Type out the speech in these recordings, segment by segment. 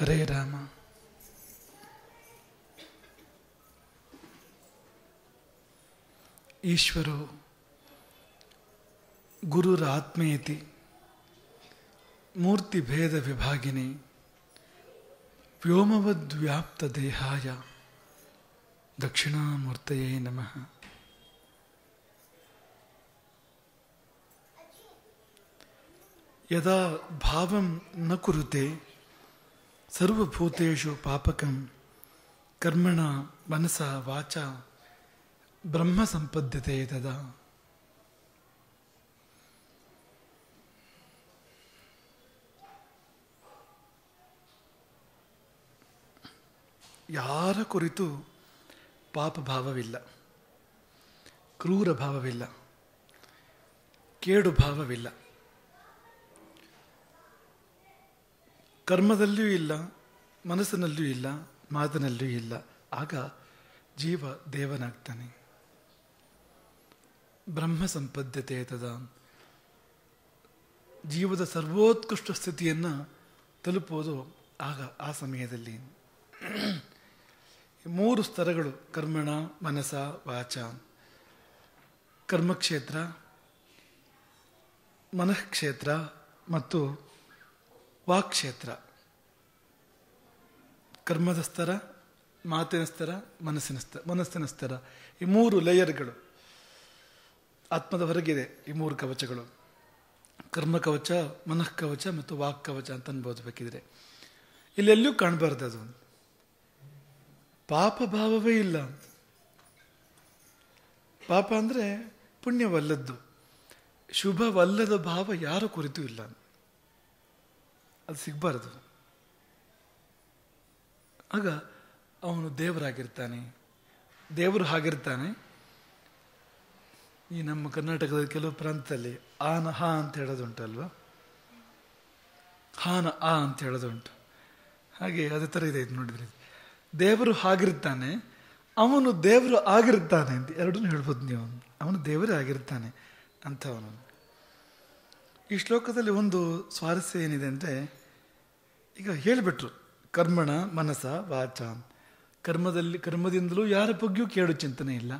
हरे रामा ईश्वरो गुरुरात्मेति मूर्तिभेदविभागिनी व्योमवद्व्याप्तदेहाय दक्षिणामूर्तये नमः यदा भावं न कुरुते ಸರ್ವಭೂತೇಶು ಪಾಪಕಂ ಕರ್ಮಣ ಮನಸ ವಾಚ ಬ್ರಹ್ಮ ಸಂಪದ್ಯತೆ ತದ ಯಾರ ಕುರಿತು ಪಾಪ ಭಾವವಿಲ್ಲ ಕ್ರೂರ ಭಾವವಿಲ್ಲ ಕೇಡು ಭಾವವಿಲ್ಲ ಕರ್ಮದಲ್ಲಿಯೂ ಇಲ್ಲ ಮನಸ್ಸಿನಲ್ಲಿಯೂ ಇಲ್ಲ ಮಾತಿನಲ್ಲಿಯೂ ಇಲ್ಲ ಆಗ ಜೀವ ದೇವನಾಗ್ತಾನೆ ಬ್ರಹ್ಮ ಸಂಪದ್ಯತೆ ತದ ಜೀವದ ಸರ್ವೋತ್ಕೃಷ್ಟ ಸ್ಥಿತಿಯನ್ನು ತಲುಪೋದು ಆಗ ಆ ಸಮಯದಲ್ಲಿ ಮೂರು ಸ್ತರಗಳು ಕರ್ಮಣ ಮನಸ ವಾಚ ಕರ್ಮಕ್ಷೇತ್ರ ಮನಃಕ್ಷೇತ್ರ ಮತ್ತು ವಾಕ್ಷೇತ್ರ ಕರ್ಮದ ಸ್ತರ ಮಾತಿನ ಸ್ತರ ಮನಸ್ಸಿನ ಸ್ತರ ಮನಸ್ಸಿನ ಸ್ತರ ಈ ಮೂರು ಲೇಯರ್ಗಳು ಆತ್ಮದ ಹೊರಗಿದೆ ಈ ಮೂರು ಕವಚಗಳು ಕರ್ಮ ಕವಚ ಮನಃ ಕವಚ ಮತ್ತು ವಾಕ್ ಕವಚ ಅಂತ ಅನ್ಬೋದು ಬೇಕಿದ್ರೆ ಇಲ್ಲೆಲ್ಲೂ ಕಾಣಬಾರ್ದು ಅದು ಪಾಪ ಭಾವವೇ ಇಲ್ಲ ಪಾಪ ಅಂದರೆ ಪುಣ್ಯವಲ್ಲದ್ದು ಶುಭವಲ್ಲದ ಭಾವ ಯಾರ ಕುರಿತು ಇಲ್ಲ ಅದು ಸಿಗಬಾರ್ದು ಆಗ ಅವನು ದೇವರಾಗಿರ್ತಾನೆ ದೇವರು ಹಾಗಿರ್ತಾನೆ ಈ ನಮ್ಮ ಕರ್ನಾಟಕದ ಕೆಲವು ಪ್ರಾಂತದಲ್ಲಿ ಆನ ಹಾ ಅಂತ ಹೇಳೋದುಂಟಲ್ವ ಹಾನ ಆ ಅಂತ ಹೇಳೋದುಂಟು ಹಾಗೆ ಅದೇ ಥರ ಇದೆ ನೋಡಿದ್ರಿ ದೇವರು ಹಾಗಿರ್ತಾನೆ ಅವನು ದೇವರು ಆಗಿರ್ತಾನೆ ಅಂತ ಎರಡನ್ನೂ ಹೇಳ್ಬೋದು ನೀವು ಅವನು ದೇವರೇ ಆಗಿರ್ತಾನೆ ಅಂತ ಅವನು ಈ ಶ್ಲೋಕದಲ್ಲಿ ಒಂದು ಸ್ವಾರಸ್ಯ ಏನಿದೆ ಅಂದರೆ ಈಗ ಹೇಳಿಬಿಟ್ರು ಕರ್ಮಣ ಮನಸ ವಾಚ ಕರ್ಮದಲ್ಲಿ ಕರ್ಮದಿಂದಲೂ ಯಾರ ಬಗ್ಗೆಯೂ ಕೇಳು ಚಿಂತನೆ ಇಲ್ಲ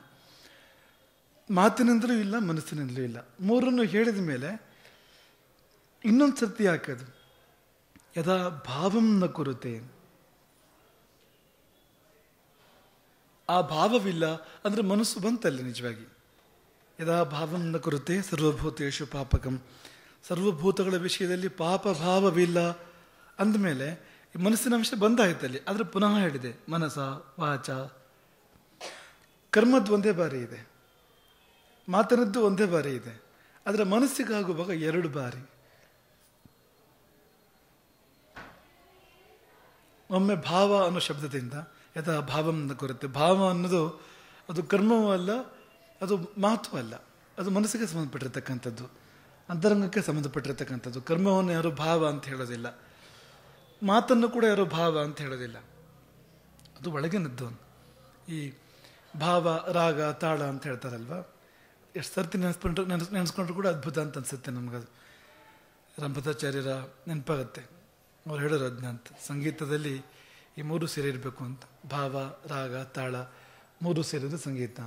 ಮಾತಿನಿಂದಲೂ ಇಲ್ಲ ಮನಸ್ಸಿನಿಂದಲೂ ಇಲ್ಲ ಮೂರನ್ನು ಹೇಳಿದ ಮೇಲೆ ಇನ್ನೊಂದು ಸರ್ತಿ ಹಾಕೋದು ಯದಾ ಭಾವಂನ ಕೊರತೆ ಆ ಭಾವವಿಲ್ಲ ಅಂದರೆ ಮನಸ್ಸು ಬಂತಲ್ಲಿ ನಿಜವಾಗಿ ಯದಾ ಭಾವಂನ ಕೊರತೆ ಸರ್ವಭೂತೇಶು ಪಾಪಕಂ ಸರ್ವಭೂತಗಳ ವಿಷಯದಲ್ಲಿ ಪಾಪ ಭಾವವಿಲ್ಲ ಅಂದಮೇಲೆ ಮನಸ್ಸಿನ ಅಂಶ ಬಂದಾಯ್ತಲ್ಲಿ ಅಲ್ಲಿ ಆದರೆ ಪುನಃ ಹೇಳಿದೆ ಮನಸ ವಾಚ ಕರ್ಮದ್ದು ಒಂದೇ ಬಾರಿ ಇದೆ ಮಾತನದ್ದು ಒಂದೇ ಬಾರಿ ಇದೆ ಆದರೆ ಮನಸ್ಸಿಗಾಗುವಾಗ ಎರಡು ಬಾರಿ ಒಮ್ಮೆ ಭಾವ ಅನ್ನೋ ಶಬ್ದದಿಂದ ಯಥ ಭಾವವನ್ನು ಕೊರತೆ ಭಾವ ಅನ್ನೋದು ಅದು ಕರ್ಮವೂ ಅಲ್ಲ ಅದು ಮಾತು ಅಲ್ಲ ಅದು ಮನಸ್ಸಿಗೆ ಸಂಬಂಧಪಟ್ಟಿರತಕ್ಕಂಥದ್ದು ಅಂತರಂಗಕ್ಕೆ ಸಂಬಂಧಪಟ್ಟಿರತಕ್ಕಂಥದ್ದು ಕರ್ಮವನ್ನು ಯಾರು ಭಾವ ಅಂತ ಹೇಳೋದಿಲ್ಲ ಮಾತನ್ನು ಕೂಡ ಯಾರು ಭಾವ ಅಂತ ಹೇಳೋದಿಲ್ಲ ಅದು ಒಳಗಿನದ್ದು ಈ ಭಾವ ರಾಗ ತಾಳ ಅಂತ ಹೇಳ್ತಾರಲ್ವ ಎಷ್ಟು ಸರ್ತಿ ನೆನೆಸ್ಕೊಂಡ್ರು ನೆನೆಸ್ ನೆನೆಸ್ಕೊಂಡ್ರು ಕೂಡ ಅದ್ಭುತ ಅಂತ ಅನಿಸುತ್ತೆ ಅದು ರಂಪತಾಚಾರ್ಯರ ನೆನಪಾಗತ್ತೆ ಅವ್ರು ಹೇಳೋರು ಅದನ್ನ ಅಂತ ಸಂಗೀತದಲ್ಲಿ ಈ ಮೂರು ಸೇರಿರಬೇಕು ಅಂತ ಭಾವ ರಾಗ ತಾಳ ಮೂರು ಸೇರಿದ ಸಂಗೀತ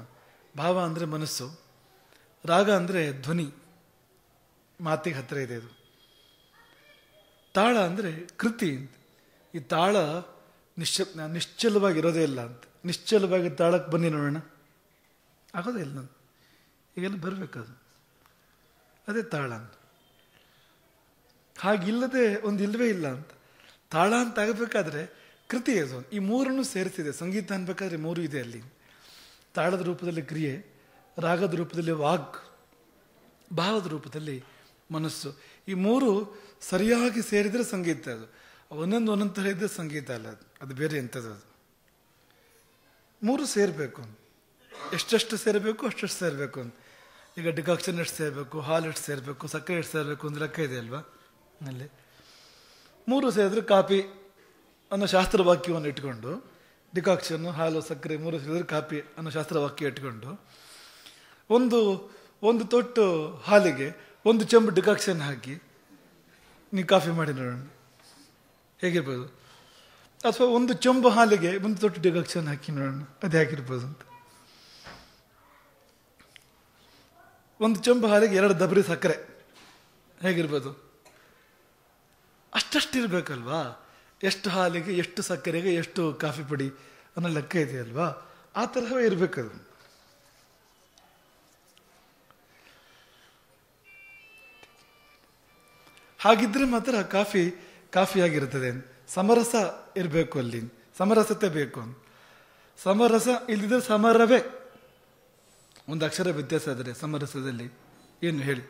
ಭಾವ ಅಂದರೆ ಮನಸ್ಸು ರಾಗ ಅಂದರೆ ಧ್ವನಿ ಮಾತಿಗೆ ಹತ್ತಿರ ಇದೆ ಅದು ತಾಳ ಅಂದರೆ ಕೃತಿ ಅಂತ ಈ ತಾಳ ನಿಶ್ಚ ನಿಶ್ಚಲವಾಗಿ ಇರೋದೇ ಇಲ್ಲ ಅಂತ ನಿಶ್ಚಲವಾಗಿ ತಾಳಕ್ಕೆ ಬನ್ನಿ ನೋಡೋಣ ಆಗೋದೇ ಇಲ್ಲ ನಾನು ಈಗೆಲ್ಲ ಬರಬೇಕದು ಅದೇ ತಾಳ ಅಂತ ಹಾಗಿಲ್ಲದೆ ಒಂದು ಇಲ್ಲವೇ ಇಲ್ಲ ಅಂತ ತಾಳ ಅಂತ ಆಗಬೇಕಾದ್ರೆ ಕೃತಿ ಅದು ಈ ಮೂರನ್ನು ಸೇರಿಸಿದೆ ಸಂಗೀತ ಅನ್ಬೇಕಾದ್ರೆ ಮೂರು ಇದೆ ಅಲ್ಲಿ ತಾಳದ ರೂಪದಲ್ಲಿ ಕ್ರಿಯೆ ರಾಗದ ರೂಪದಲ್ಲಿ ವಾಗ್ ಭಾವದ ರೂಪದಲ್ಲಿ ಮನಸ್ಸು ಈ ಮೂರು ಸರಿಯಾಗಿ ಸೇರಿದರೆ ಸಂಗೀತ ಅದು ಒಂದೊಂದು ಒಂದೊಂದು ಥರ ಇದ್ದರೆ ಸಂಗೀತ ಅಲ್ಲ ಅದು ಅದು ಬೇರೆ ಎಂಥದ್ದು ಅದು ಮೂರು ಸೇರಬೇಕು ಎಷ್ಟೆಷ್ಟು ಸೇರಬೇಕು ಅಷ್ಟೆಷ್ಟು ಸೇರಬೇಕು ಅಂತ ಈಗ ಡಿಕಾಕ್ಷನ್ ಎಷ್ಟು ಸೇರಬೇಕು ಹಾಲು ಎಷ್ಟು ಸೇರಬೇಕು ಸಕ್ಕರೆ ಎಷ್ಟು ಸೇರಬೇಕು ಅಂದ್ರೆ ಲೆಕ್ಕ ಇದೆ ಅಲ್ವಾ ಅಲ್ಲಿ ಮೂರು ಸೇರಿದ್ರೆ ಕಾಪಿ ಅನ್ನೋ ಶಾಸ್ತ್ರವಾಕ್ಯವನ್ನು ಇಟ್ಕೊಂಡು ಡಿಕಾಕ್ಷನ್ನು ಹಾಲು ಸಕ್ಕರೆ ಮೂರು ಸೇರಿದ್ರೆ ಕಾಪಿ ಅನ್ನೋ ಶಾಸ್ತ್ರವಾಕ್ಯ ಇಟ್ಕೊಂಡು ಒಂದು ಒಂದು ತೊಟ್ಟು ಹಾಲಿಗೆ ಒಂದು ಚೆಂಬು ಡಿಕಾಕ್ಷನ್ ಹಾಕಿ ನೀವು ಕಾಫಿ ಮಾಡಿ ನೋಡೋಣ ಹೇಗಿರ್ಬೋದು ಅಥವಾ ಒಂದು ಚೆಂಬು ಹಾಲಿಗೆ ಒಂದು ತೊಟ್ಟು ಡಿಕಾಕ್ಷನ್ ಹಾಕಿ ನೋಡೋಣ ಅದು ಹೇಗಿರ್ಬೋದು ಅಂತ ಒಂದು ಚೆಂಬು ಹಾಲಿಗೆ ಎರಡು ದಬರಿ ಸಕ್ಕರೆ ಹೇಗಿರ್ಬೋದು ಇರಬೇಕಲ್ವಾ ಎಷ್ಟು ಹಾಲಿಗೆ ಎಷ್ಟು ಸಕ್ಕರೆಗೆ ಎಷ್ಟು ಕಾಫಿ ಪುಡಿ ಅನ್ನೋ ಲೆಕ್ಕ ಇದೆಯಲ್ವಾ ಆ ತರಹವೇ ಇರಬೇಕದು ಹಾಗಿದ್ರೆ ಮಾತ್ರ ಕಾಫಿ ಕಾಫಿಯಾಗಿರ್ತದೆ ಸಮರಸ ಇರಬೇಕು ಅಲ್ಲಿ ಸಮರಸತೆ ಬೇಕು ಸಮರಸ ಇಲ್ಲದಿದ್ರೆ ಸಮರವೇ ಒಂದು ಅಕ್ಷರ ವ್ಯತ್ಯಾಸ ಆದರೆ ಸಮರಸದಲ್ಲಿ ಏನು ಹೇಳಿ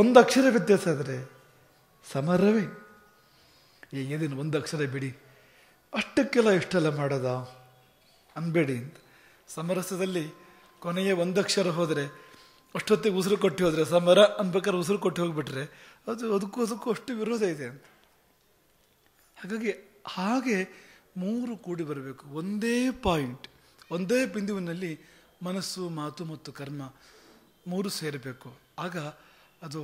ಒಂದು ಅಕ್ಷರ ವ್ಯತ್ಯಾಸ ಆದರೆ ಸಮರವೇ ಏನೇನು ಒಂದು ಅಕ್ಷರ ಬಿಡಿ ಅಷ್ಟಕ್ಕೆಲ್ಲ ಇಷ್ಟೆಲ್ಲ ಮಾಡೋದಾ ಅನ್ಬೇಡಿ ಸಮರಸದಲ್ಲಿ ಕೊನೆಯ ಒಂದಕ್ಷರ ಹೋದರೆ ಅಷ್ಟೊತ್ತಿಗೆ ಉಸಿರು ಕೊಟ್ಟು ಹೋದರೆ ಸಮರ ಅನ್ಬೇಕಾದ್ರೆ ಉಸಿರು ಕೊಟ್ಟು ಹೋಗಿಬಿಟ್ರೆ ಅದು ಅದಕ್ಕೂ ಅದಕ್ಕೂ ಅಷ್ಟು ವಿರೋಧ ಇದೆ ಅಂತ ಹಾಗಾಗಿ ಹಾಗೆ ಮೂರು ಕೂಡಿ ಬರಬೇಕು ಒಂದೇ ಪಾಯಿಂಟ್ ಒಂದೇ ಬಿಂದುವಿನಲ್ಲಿ ಮನಸ್ಸು ಮಾತು ಮತ್ತು ಕರ್ಮ ಮೂರು ಸೇರಬೇಕು ಆಗ ಅದು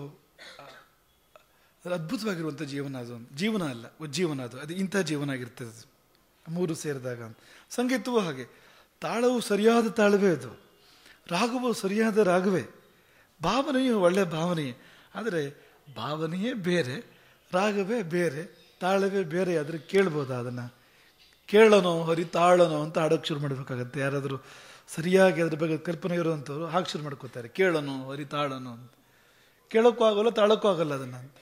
ಅದ್ಭುತವಾಗಿರುವಂಥ ಜೀವನ ಅದು ಜೀವನ ಅಲ್ಲ ಜೀವನ ಅದು ಅದು ಇಂಥ ಜೀವನ ಆಗಿರ್ತದೆ ಮೂರು ಸೇರಿದಾಗ ಸಂಗೀತವೂ ಹಾಗೆ ತಾಳವು ಸರಿಯಾದ ತಾಳವೇ ಅದು ರಾಗವು ಸರಿಯಾದ ರಾಗವೇ ಭಾವನೆಯು ಒಳ್ಳೆಯ ಭಾವನೆಯೇ ಆದರೆ ಭಾವನೆಯೇ ಬೇರೆ ರಾಗವೇ ಬೇರೆ ತಾಳವೇ ಬೇರೆ ಆದರೆ ಕೇಳ್ಬೋದಾ ಅದನ್ನು ಕೇಳೋನೋ ತಾಳನೋ ಅಂತ ಹಾಡೋಕ್ಕೆ ಶುರು ಮಾಡಬೇಕಾಗತ್ತೆ ಯಾರಾದರೂ ಸರಿಯಾಗಿ ಅದ್ರ ಬಗ್ಗೆ ಕಲ್ಪನೆ ಇರುವಂಥವ್ರು ಹಾಗೆ ಶುರು ಮಾಡ್ಕೋತಾರೆ ಕೇಳೋನು ತಾಳನು ಅಂತ ಕೇಳೋಕ್ಕೂ ಆಗೋಲ್ಲ ತಾಳಕ್ಕೂ ಆಗೋಲ್ಲ ಅದನ್ನು ಅಂತ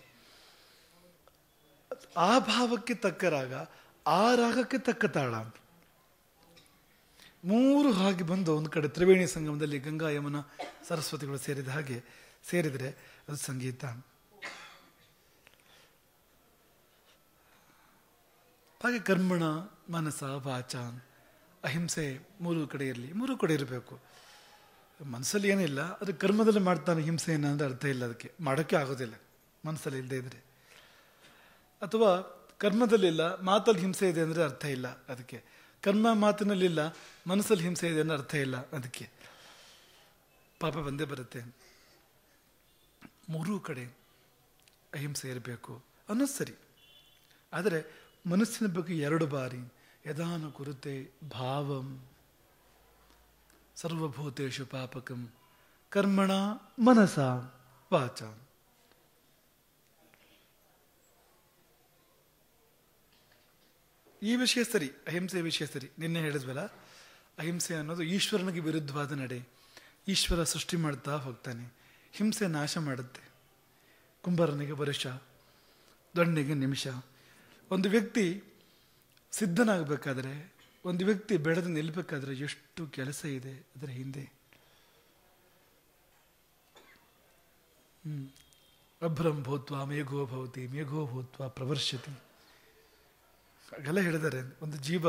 ಆ ಭಾವಕ್ಕೆ ತಕ್ಕ ರಾಗ ಆ ರಾಗಕ್ಕೆ ತಕ್ಕ ತಾಳ ಅಂತ ಮೂರು ಹಾಗೆ ಬಂದು ಒಂದು ಕಡೆ ತ್ರಿವೇಣಿ ಸಂಗಮದಲ್ಲಿ ಗಂಗಾ ಯಮುನ ಸರಸ್ವತಿಗಳು ಸೇರಿದ ಹಾಗೆ ಸೇರಿದರೆ ಅದು ಸಂಗೀತ ಹಾಗೆ ಕರ್ಮಣ ಮನಸ ವಾಚ ಅಹಿಂಸೆ ಮೂರು ಕಡೆ ಇರಲಿ ಮೂರು ಕಡೆ ಇರಬೇಕು ಮನಸ್ಸಲ್ಲಿ ಏನಿಲ್ಲ ಅದು ಕರ್ಮದಲ್ಲಿ ಮಾಡ್ತಾನೆ ಹಿಂಸೆ ಏನಂದ್ರೆ ಅರ್ಥ ಇಲ್ಲ ಅದಕ್ಕೆ ಮಾಡೋಕ್ಕೆ ಆಗೋದಿಲ್ಲ ಮನಸ್ಸಲ್ಲಿ ಇಲ್ಲದೆ ಇದ್ರೆ ಅಥವಾ ಕರ್ಮದಲ್ಲಿಲ್ಲ ಮಾತಲ್ಲಿ ಹಿಂಸೆ ಇದೆ ಅಂದರೆ ಅರ್ಥ ಇಲ್ಲ ಅದಕ್ಕೆ ಕರ್ಮ ಮಾತಿನಲ್ಲಿಲ್ಲ ಮನಸ್ಸಲ್ಲಿ ಹಿಂಸೆ ಇದೆ ಅನ್ನೋ ಅರ್ಥ ಇಲ್ಲ ಅದಕ್ಕೆ ಪಾಪ ಬಂದೇ ಬರುತ್ತೆ ಮೂರೂ ಕಡೆ ಅಹಿಂಸೆ ಇರಬೇಕು ಅನ್ನೋದು ಸರಿ ಆದರೆ ಮನಸ್ಸಿನ ಬಗ್ಗೆ ಎರಡು ಬಾರಿ ಯದಾನು ಕುರುತೆ ಭಾವಂ ಸರ್ವಭೂತೇಶು ಪಾಪಕಂ ಕರ್ಮಣ ಮನಸ ವಾಚ ಈ ವಿಷಯ ಸರಿ ಅಹಿಂಸೆ ವಿಷಯ ಸರಿ ನಿನ್ನೆ ಹೇಳಿದ್ವಲ್ಲ ಅಹಿಂಸೆ ಅನ್ನೋದು ಈಶ್ವರನಿಗೆ ವಿರುದ್ಧವಾದ ನಡೆ ಈಶ್ವರ ಸೃಷ್ಟಿ ಮಾಡ್ತಾ ಹೋಗ್ತಾನೆ ಹಿಂಸೆ ನಾಶ ಮಾಡುತ್ತೆ ಕುಂಬರನಿಗೆ ವರುಷ ದೊಣ್ಣೆಗೆ ನಿಮಿಷ ಒಂದು ವ್ಯಕ್ತಿ ಸಿದ್ಧನಾಗಬೇಕಾದ್ರೆ ಒಂದು ವ್ಯಕ್ತಿ ಬೆಳೆದು ನಿಲ್ಬೇಕಾದ್ರೆ ಎಷ್ಟು ಕೆಲಸ ಇದೆ ಅದರ ಹಿಂದೆ ಅಭ್ರಂ ಭೂತ್ವ ಮೇಘೋ ಭವತಿ ಮೇಘೋ ಭೂತ್ವ ಪ್ರವರ್ಶತಿ ಹಾಗೆಲ್ಲ ಹೇಳಿದ್ದಾರೆ ಒಂದು ಜೀವ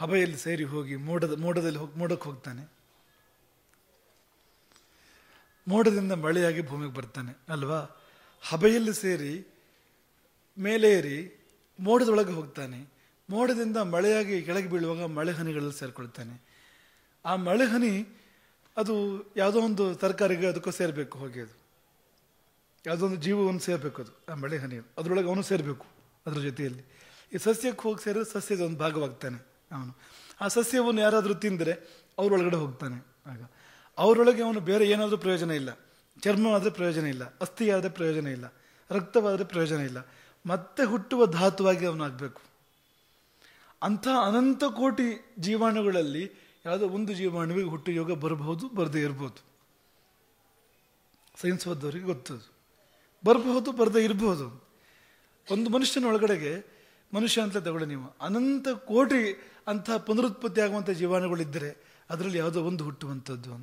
ಹಬೆಯಲ್ಲಿ ಸೇರಿ ಹೋಗಿ ಮೋಡದ ಮೋಡದಲ್ಲಿ ಹೋಗಿ ಮೋಡಕ್ಕೆ ಹೋಗ್ತಾನೆ ಮೋಡದಿಂದ ಮಳೆಯಾಗಿ ಭೂಮಿಗೆ ಬರ್ತಾನೆ ಅಲ್ವಾ ಹಬೆಯಲ್ಲಿ ಸೇರಿ ಮೇಲೇರಿ ಮೋಡದೊಳಗೆ ಹೋಗ್ತಾನೆ ಮೋಡದಿಂದ ಮಳೆಯಾಗಿ ಕೆಳಗೆ ಬೀಳುವಾಗ ಮಳೆ ಹನಿಗಳಲ್ಲಿ ಸೇರಿಕೊಳ್ತಾನೆ ಆ ಮಳೆ ಹನಿ ಅದು ಯಾವುದೋ ಒಂದು ತರಕಾರಿಗೆ ಅದಕ್ಕೂ ಸೇರಬೇಕು ಹೋಗಿ ಅದು ಅದೊಂದು ಜೀವವನ್ನು ಸೇರಬೇಕು ಅದು ಆ ಮಳೆ ಹನಿ ಅದರೊಳಗೆ ಅವನು ಸೇರಬೇಕು ಅದರ ಜೊತೆಯಲ್ಲಿ ಈ ಸಸ್ಯಕ್ಕೆ ಹೋಗಿ ಸೇರಿದ್ರೆ ಸಸ್ಯದ ಒಂದು ಭಾಗವಾಗ್ತಾನೆ ಅವನು ಆ ಸಸ್ಯವನ್ನು ಯಾರಾದರೂ ತಿಂದರೆ ಅವರೊಳಗಡೆ ಹೋಗ್ತಾನೆ ಆಗ ಅವರೊಳಗೆ ಅವನು ಬೇರೆ ಏನಾದರೂ ಪ್ರಯೋಜನ ಇಲ್ಲ ಚರ್ಮವಾದರೆ ಪ್ರಯೋಜನ ಇಲ್ಲ ಅಸ್ಥಿಯಾದರೆ ಪ್ರಯೋಜನ ಇಲ್ಲ ರಕ್ತವಾದರೆ ಪ್ರಯೋಜನ ಇಲ್ಲ ಮತ್ತೆ ಹುಟ್ಟುವ ಧಾತುವಾಗಿ ಅವನಾಗಬೇಕು ಅಂಥ ಅನಂತ ಕೋಟಿ ಜೀವಾಣುಗಳಲ್ಲಿ ಯಾವುದೋ ಒಂದು ಜೀವಾಣುವಿಗೆ ಹುಟ್ಟು ಯೋಗ ಬರಬಹುದು ಬರದೇ ಇರ್ಬೋದು ಸೈನ್ಸ್ ಗೊತ್ತು ಗೊತ್ತದು ಬರಬಹುದು ಬರದೇ ಇರಬಹುದು ಒಂದು ಮನುಷ್ಯನ ಒಳಗಡೆಗೆ ಮನುಷ್ಯ ಅಂತ ತಗೊಳ್ಳಿ ನೀವು ಅನಂತ ಕೋಟಿ ಅಂತಹ ಪುನರುತ್ಪತ್ತಿ ಆಗುವಂಥ ಜೀವಾಣುಗಳಿದ್ದರೆ ಅದರಲ್ಲಿ ಯಾವುದೋ ಒಂದು ಹುಟ್ಟುವಂಥದ್ದು